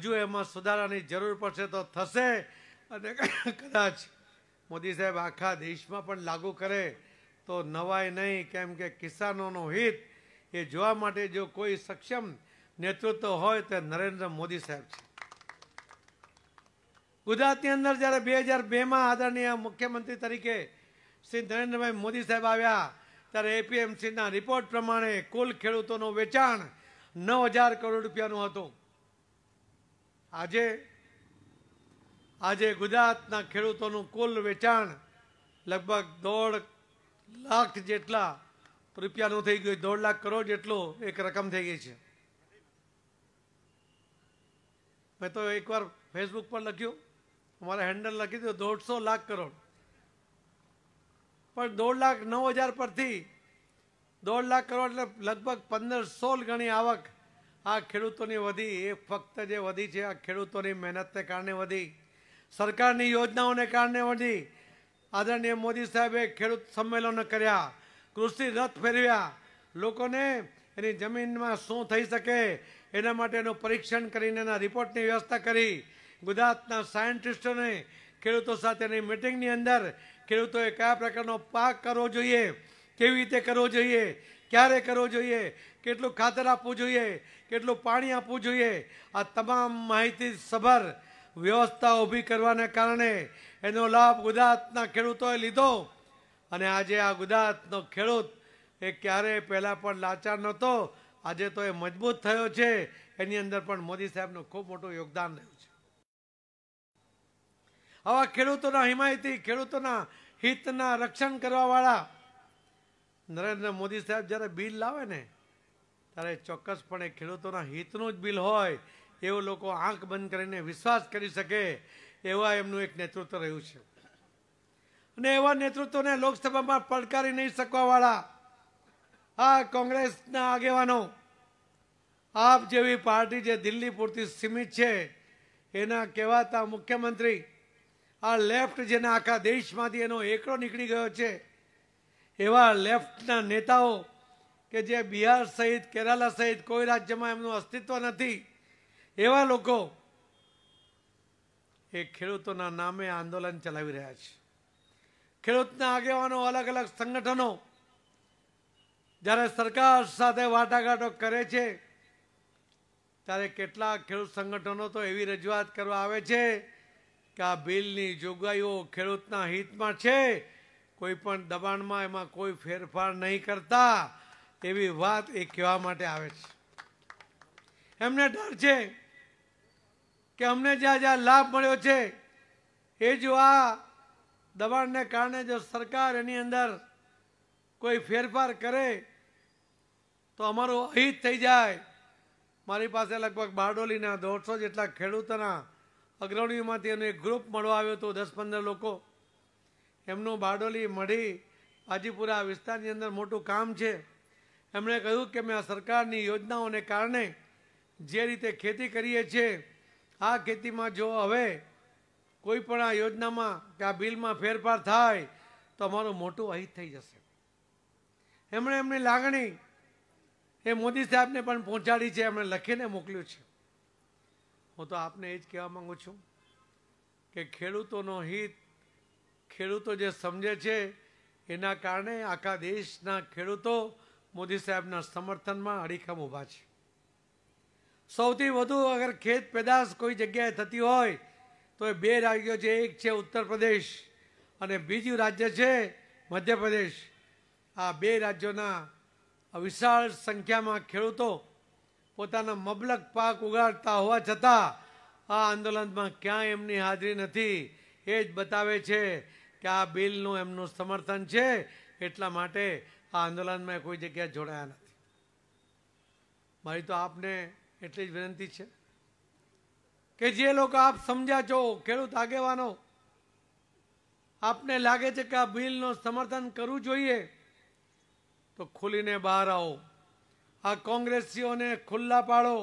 હજુ એમાં સુધારાની જરૂર પડશે તો થશે અને કદાચ મોદી સાહેબ આખા દેશમાં પણ લાગુ કરે તો નવાય નહીં કેમ કે કિસાનોનું હિત એ જોવા માટે જો કોઈ સક્ષમ નેતૃત્વ હોય તો નરેન્દ્ર મોદી સાહેબ છે ગુજરાતની અંદર જ્યારે બે હજાર બેમાં આદરણીય મુખ્યમંત્રી તરીકે શ્રી નરેન્દ્રભાઈ મોદી સાહેબ આવ્યા ત્યારે એપીએમસીના રિપોર્ટ પ્રમાણે કુલ ખેડૂતોનું વેચાણ નવ હજાર કરોડ રૂપિયાનું હતું આજે આજે ગુજરાતના ખેડૂતોનું કુલ વેચાણ લગભગ દોઢ લાખ જેટલા રૂપિયાનું થઈ ગયું દોઢ લાખ કરોડ જેટલું એક રકમ થઈ ગઈ છે મેં તો એકવાર ફેસબુક પર લખ્યું અમારા હેન્ડલ લખી દીધું દોઢસો લાખ કરોડ પણ દોઢ લાખ નવ હજાર પરથી દોઢ લાખ કરોડ એટલે લગભગ પંદર સોળ ગણી આવક આ ખેડૂતોની વધી એ ફક્ત જે વધી છે આ ખેડૂતોની મહેનતને કારણે વધી સરકારની યોજનાઓને કારણે વધી આદરણીય મોદી સાહેબે ખેડૂત સંમેલનો કર્યા કૃષિ રથ ફેરવ્યા લોકોને એની જમીનમાં શું થઈ શકે એના માટેનું પરીક્ષણ કરીને એના રિપોર્ટની વ્યવસ્થા કરી ગુજરાતના સાયન્ટિસ્ટોને ખેડૂતો સાથેની મિટિંગની અંદર ખેડૂતોએ કયા પ્રકારનો પાક કરવો જોઈએ કેવી રીતે કરવો જોઈએ ક્યારે કરવો જોઈએ કેટલું ખાતર આપવું જોઈએ કેટલું પાણી આપવું જોઈએ આ તમામ માહિતી સભર વ્યવસ્થા ઊભી કરવાને કારણે એનો લાભ ગુજરાતના ખેડૂતોએ લીધો અને આજે આ ગુજરાતનો ખેડૂત એ ક્યારેય પહેલાં પણ લાચાર નહોતો આજે તો એ મજબૂત થયો છે એની અંદર પણ મોદી સાહેબનું ખૂબ મોટું યોગદાન રહ્યું આવા ખેડૂતોના હિમાયતી ખેડૂતોના હિતના રક્ષણ કરવાવાળા નરેન્દ્ર મોદી સાહેબ જ્યારે બિલ લાવે ને ત્યારે ચોક્કસપણે ખેડૂતોના હિતનું જ બિલ હોય એવું લોકો આંખ બંધ કરીને વિશ્વાસ કરી શકે એવા એમનું એક નેતૃત્વ રહ્યું છે અને એવા નેતૃત્વને લોકસભામાં પડકારી નહીં શકવાવાળા આ કોંગ્રેસના આગેવાનો આપ જેવી પાર્ટી જે દિલ્હી પૂરતી સીમિત છે એના કહેવાતા મુખ્યમંત્રી આ લેફ્ટ જેને આખા દેશમાંથી એનો એકડો નીકળી ગયો છે એવા લેફ્ટના નેતાઓ કે જે બિહાર સહિત કેરાલા સહિત કોઈ રાજ્યમાં એમનું અસ્તિત્વ નથી એવા લોકો એ ખેડૂતોના નામે આંદોલન ચલાવી રહ્યા છે ખેડૂતના આગેવાનો અલગ અલગ સંગઠનો જ્યારે સરકાર સાથે વાટાઘાટો કરે છે ત્યારે કેટલાક ખેડૂત સંગઠનો તો એવી રજૂઆત કરવા આવે છે કે આ બિલની જોગવાઈઓ ખેડૂતના હિતમાં છે કોઈ પણ દબાણમાં એમાં કોઈ ફેરફાર નહીં કરતા એવી વાત એ કહેવા માટે આવે છે એમને ડર છે કે અમને જ્યાં જ્યાં લાભ મળ્યો છે એ જો આ દબાણને કારણે જો સરકાર એની અંદર કોઈ ફેરફાર કરે તો અમારું અહિત થઈ જાય મારી પાસે લગભગ બારડોલીના દોઢસો જેટલા ખેડૂતોના અગ્રણીઓમાંથી એનો એક ગ્રુપ મળવા આવ્યો હતો દસ પંદર લોકો એમનું બારડોલી મઢી હાજીપુરા વિસ્તારની અંદર મોટું કામ છે એમણે કહ્યું કે મેં આ સરકારની યોજનાઓને કારણે જે રીતે ખેતી કરીએ છીએ આ ખેતીમાં જો હવે કોઈ પણ આ યોજનામાં કે આ બિલમાં ફેરફાર થાય તો અમારું મોટું અહિત થઈ જશે એમણે એમની લાગણી એ મોદી સાહેબને પણ પહોંચાડી છે એમણે લખીને મોકલ્યું છે હું તો આપને એ જ કહેવા માગું છું કે ખેડૂતોનો હિત ખેડૂતો જે સમજે છે એના કારણે આખા દેશના ખેડૂતો મોદી સાહેબના સમર્થનમાં અડીખમ ઊભા છે સૌથી વધુ અગર ખેત પેદાશ કોઈ જગ્યાએ થતી હોય તો એ બે રાજ્યો છે એક છે ઉત્તર પ્રદેશ અને બીજું રાજ્ય છે મધ્યપ્રદેશ આ બે રાજ્યોના વિશાળ સંખ્યામાં ખેડૂતો પોતાના મબલક પાક ઉગાડતા હોવા છતાં આ આંદોલનમાં ક્યાંય એમની હાજરી નથી એ જ બતાવે છે કે આ બિલનું એમનું સમર્થન છે એટલા માટે આ આંદોલનમાં કોઈ જગ્યાએ જોડાયા નથી મારી તો આપને એટલી જ વિનંતી છે કે જે લોકો આપ સમજ્યા છો ખેડૂત આગેવાનો આપને લાગે છે કે આ બિલનું સમર્થન કરવું જોઈએ તો ખુલીને બહાર આવો આ કોંગ્રેસીઓને ખુલ્લા પાડો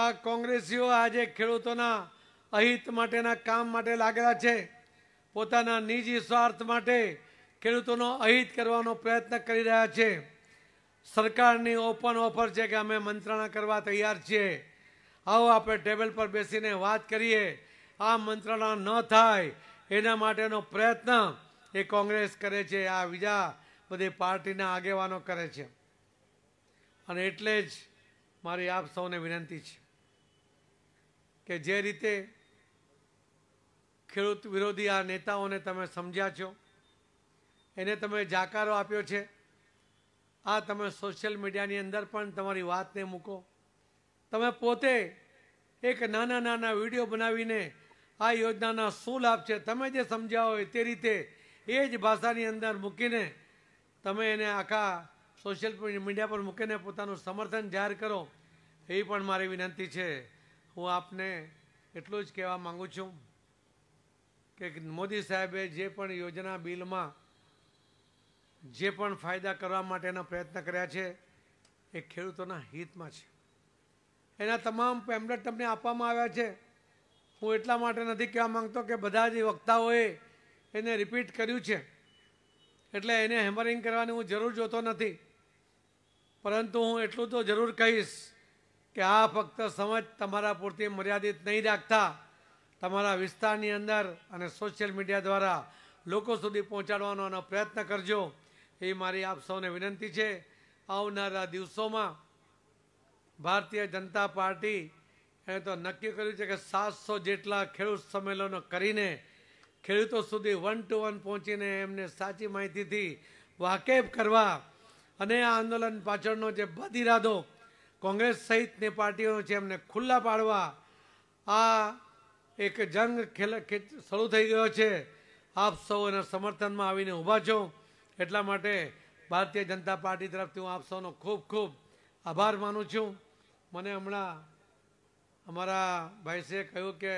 આ કોંગ્રેસીઓ આજે ખેડૂતોના અહિત માટેના કામ માટે લાગેલા છે પોતાના નિજી સ્વાર્થ માટે ખેડૂતોનો અહિત કરવાનો પ્રયત્ન કરી રહ્યા છે સરકારની ઓપન ઓફર છે કે અમે મંત્રણા કરવા તૈયાર છીએ આવો આપણે ટેબલ પર બેસીને વાત કરીએ આ મંત્રણા ન થાય એના માટેનો પ્રયત્ન એ કોંગ્રેસ કરે છે આ બીજા બધી પાર્ટીના આગેવાનો કરે છે અને એટલે જ મારી આપ સૌને વિનંતી છે કે જે રીતે ખેડૂત વિરોધી આ નેતાઓને તમે સમજ્યા છો એને તમે જાકારો આપ્યો છે આ તમે સોશિયલ મીડિયાની અંદર પણ તમારી વાતને મૂકો તમે પોતે એક નાના નાના વિડીયો બનાવીને આ યોજનાના શું લાભ છે તમે જે સમજ્યા હોય તે રીતે એ જ ભાષાની અંદર મૂકીને તમે એને આખા સોશિયલ મીડિયા પર મૂકીને પોતાનું સમર્થન જાહેર કરો એ પણ મારી વિનંતી છે હું આપને એટલું જ કહેવા માગું છું કે મોદી સાહેબે જે પણ યોજના બિલમાં જે પણ ફાયદા કરવા માટેના પ્રયત્ન કર્યા છે એ ખેડૂતોના હિતમાં છે એના તમામ પેમ્પલેટ તમને આપવામાં આવ્યા છે હું એટલા માટે નથી કહેવા માગતો કે બધા જ વક્તાઓએ એને રિપીટ કર્યું છે એટલે એને હેમરિંગ કરવાની હું જરૂર જોતો નથી પરંતુ હું એટલું તો જરૂર કહીશ કે આ ફક્ત સમજ તમારા પૂરતી મર્યાદિત નહીં રાખતા તમારા વિસ્તારની અંદર અને સોશિયલ મીડિયા દ્વારા લોકો સુધી પહોંચાડવાનો પ્રયત્ન કરજો એ મારી આપ સૌને વિનંતી છે આવનારા દિવસોમાં ભારતીય જનતા પાર્ટી એ તો નક્કી કર્યું છે કે સાતસો જેટલા ખેડૂત સંમેલનો કરીને ખેડૂતો સુધી વન ટુ વન પહોંચીને એમને સાચી માહિતીથી વાકેફ કરવા અને આ આંદોલન પાછળનો જે બદ ઇરાદો કોંગ્રેસ સહિતની પાર્ટીઓનો છે એમને ખુલ્લા પાડવા આ એક જંગ ખેલ શરૂ થઈ ગયો છે આપ સૌ એના સમર્થનમાં આવીને ઊભા છો એટલા માટે ભારતીય જનતા પાર્ટી તરફથી હું આપ સૌનો ખૂબ ખૂબ આભાર માનું છું મને હમણાં અમારા ભાઈસે કહ્યું કે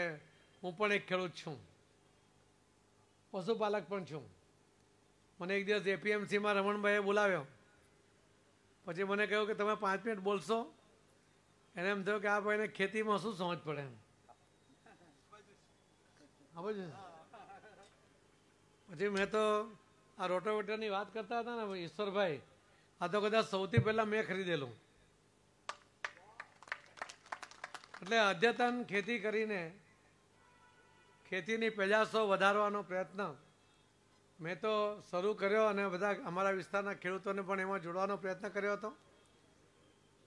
હું પણ એક ખેડૂત છું પશુપાલક પણ છું મને એક દિવસ એપીએમસીમાં રમણભાઈએ બોલાવ્યો પછી મને કહ્યું કે તમે પાંચ મિનિટ બોલશો એને એમ થયું કે આ ભાઈને ખેતીમાં શું સમજ પડે એમ પછી મેં તો આ રોટોવેટરની વાત કરતા હતા ને ઈશ્વરભાઈ આ તો કદાચ સૌથી પહેલાં મેં ખરીદેલું એટલે અદ્યતન ખેતી કરીને ખેતીની પેદાશો વધારવાનો પ્રયત્ન મેં તો શરૂ કર્યો અને બધા અમારા વિસ્તારના ખેડૂતોને પણ એમાં જોડવાનો પ્રયત્ન કર્યો હતો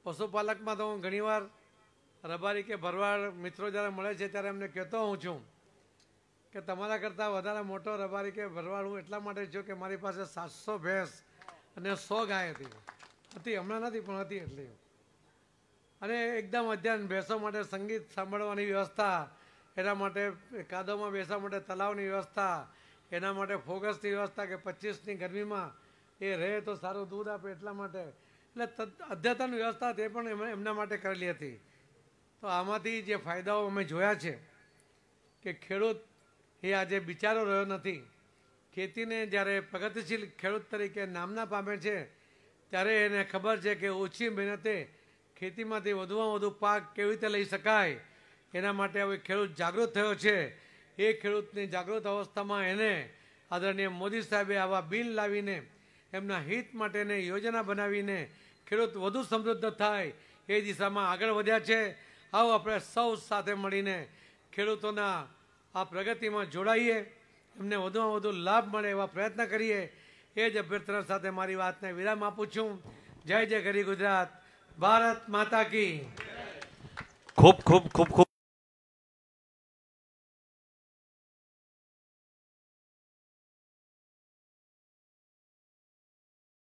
પશુપાલકમાં તો હું ઘણીવાર રબારી કે ભરવાડ મિત્રો જ્યારે મળે છે ત્યારે એમને કહેતો હું છું કે તમારા કરતાં વધારે મોટો રબારી કે ભરવાડ હું એટલા માટે છું કે મારી પાસે સાતસો ભેંસ અને સો ગાય હતી હતી હમણાં નથી પણ હતી એટલી અને એકદમ અધ્યાન ભેંસો માટે સંગીત સાંભળવાની વ્યવસ્થા એના માટે કાદવમાં બેસવા માટે તલાવની વ્યવસ્થા એના માટે ફોગસની વ્યવસ્થા કે પચીસની ગરમીમાં એ રહે તો સારું દૂધ આપે એટલા માટે એટલે અદ્યતન વ્યવસ્થા તે પણ એમના માટે કરેલી હતી તો આમાંથી જે ફાયદાઓ અમે જોયા છે કે ખેડૂત એ આજે બિચારો રહ્યો નથી ખેતીને જ્યારે પ્રગતિશીલ ખેડૂત તરીકે નામના પામે છે ત્યારે એને ખબર છે કે ઓછી મહેનતે ખેતીમાંથી વધુમાં વધુ પાક કેવી રીતે લઈ શકાય એના માટે હવે ખેડૂત જાગૃત થયો છે એ ખેડૂતની જાગૃત અવસ્થામાં એને આદરણીય મોદી સાહેબે આવા બિલ લાવીને એમના હિત માટેની યોજના બનાવીને ખેડૂત વધુ સમૃદ્ધ થાય એ દિશામાં આગળ વધ્યા છે આવો આપણે સૌ સાથે મળીને ખેડૂતોના આ પ્રગતિમાં જોડાઈએ એમને વધુમાં વધુ લાભ મળે એવા પ્રયત્ન કરીએ એ જ અભ્યર્થના સાથે મારી વાતને વિરામ આપું છું જય જય ગરી ગુજરાત ભારત માતા કી ખૂબ ખૂબ ખૂબ ખૂબ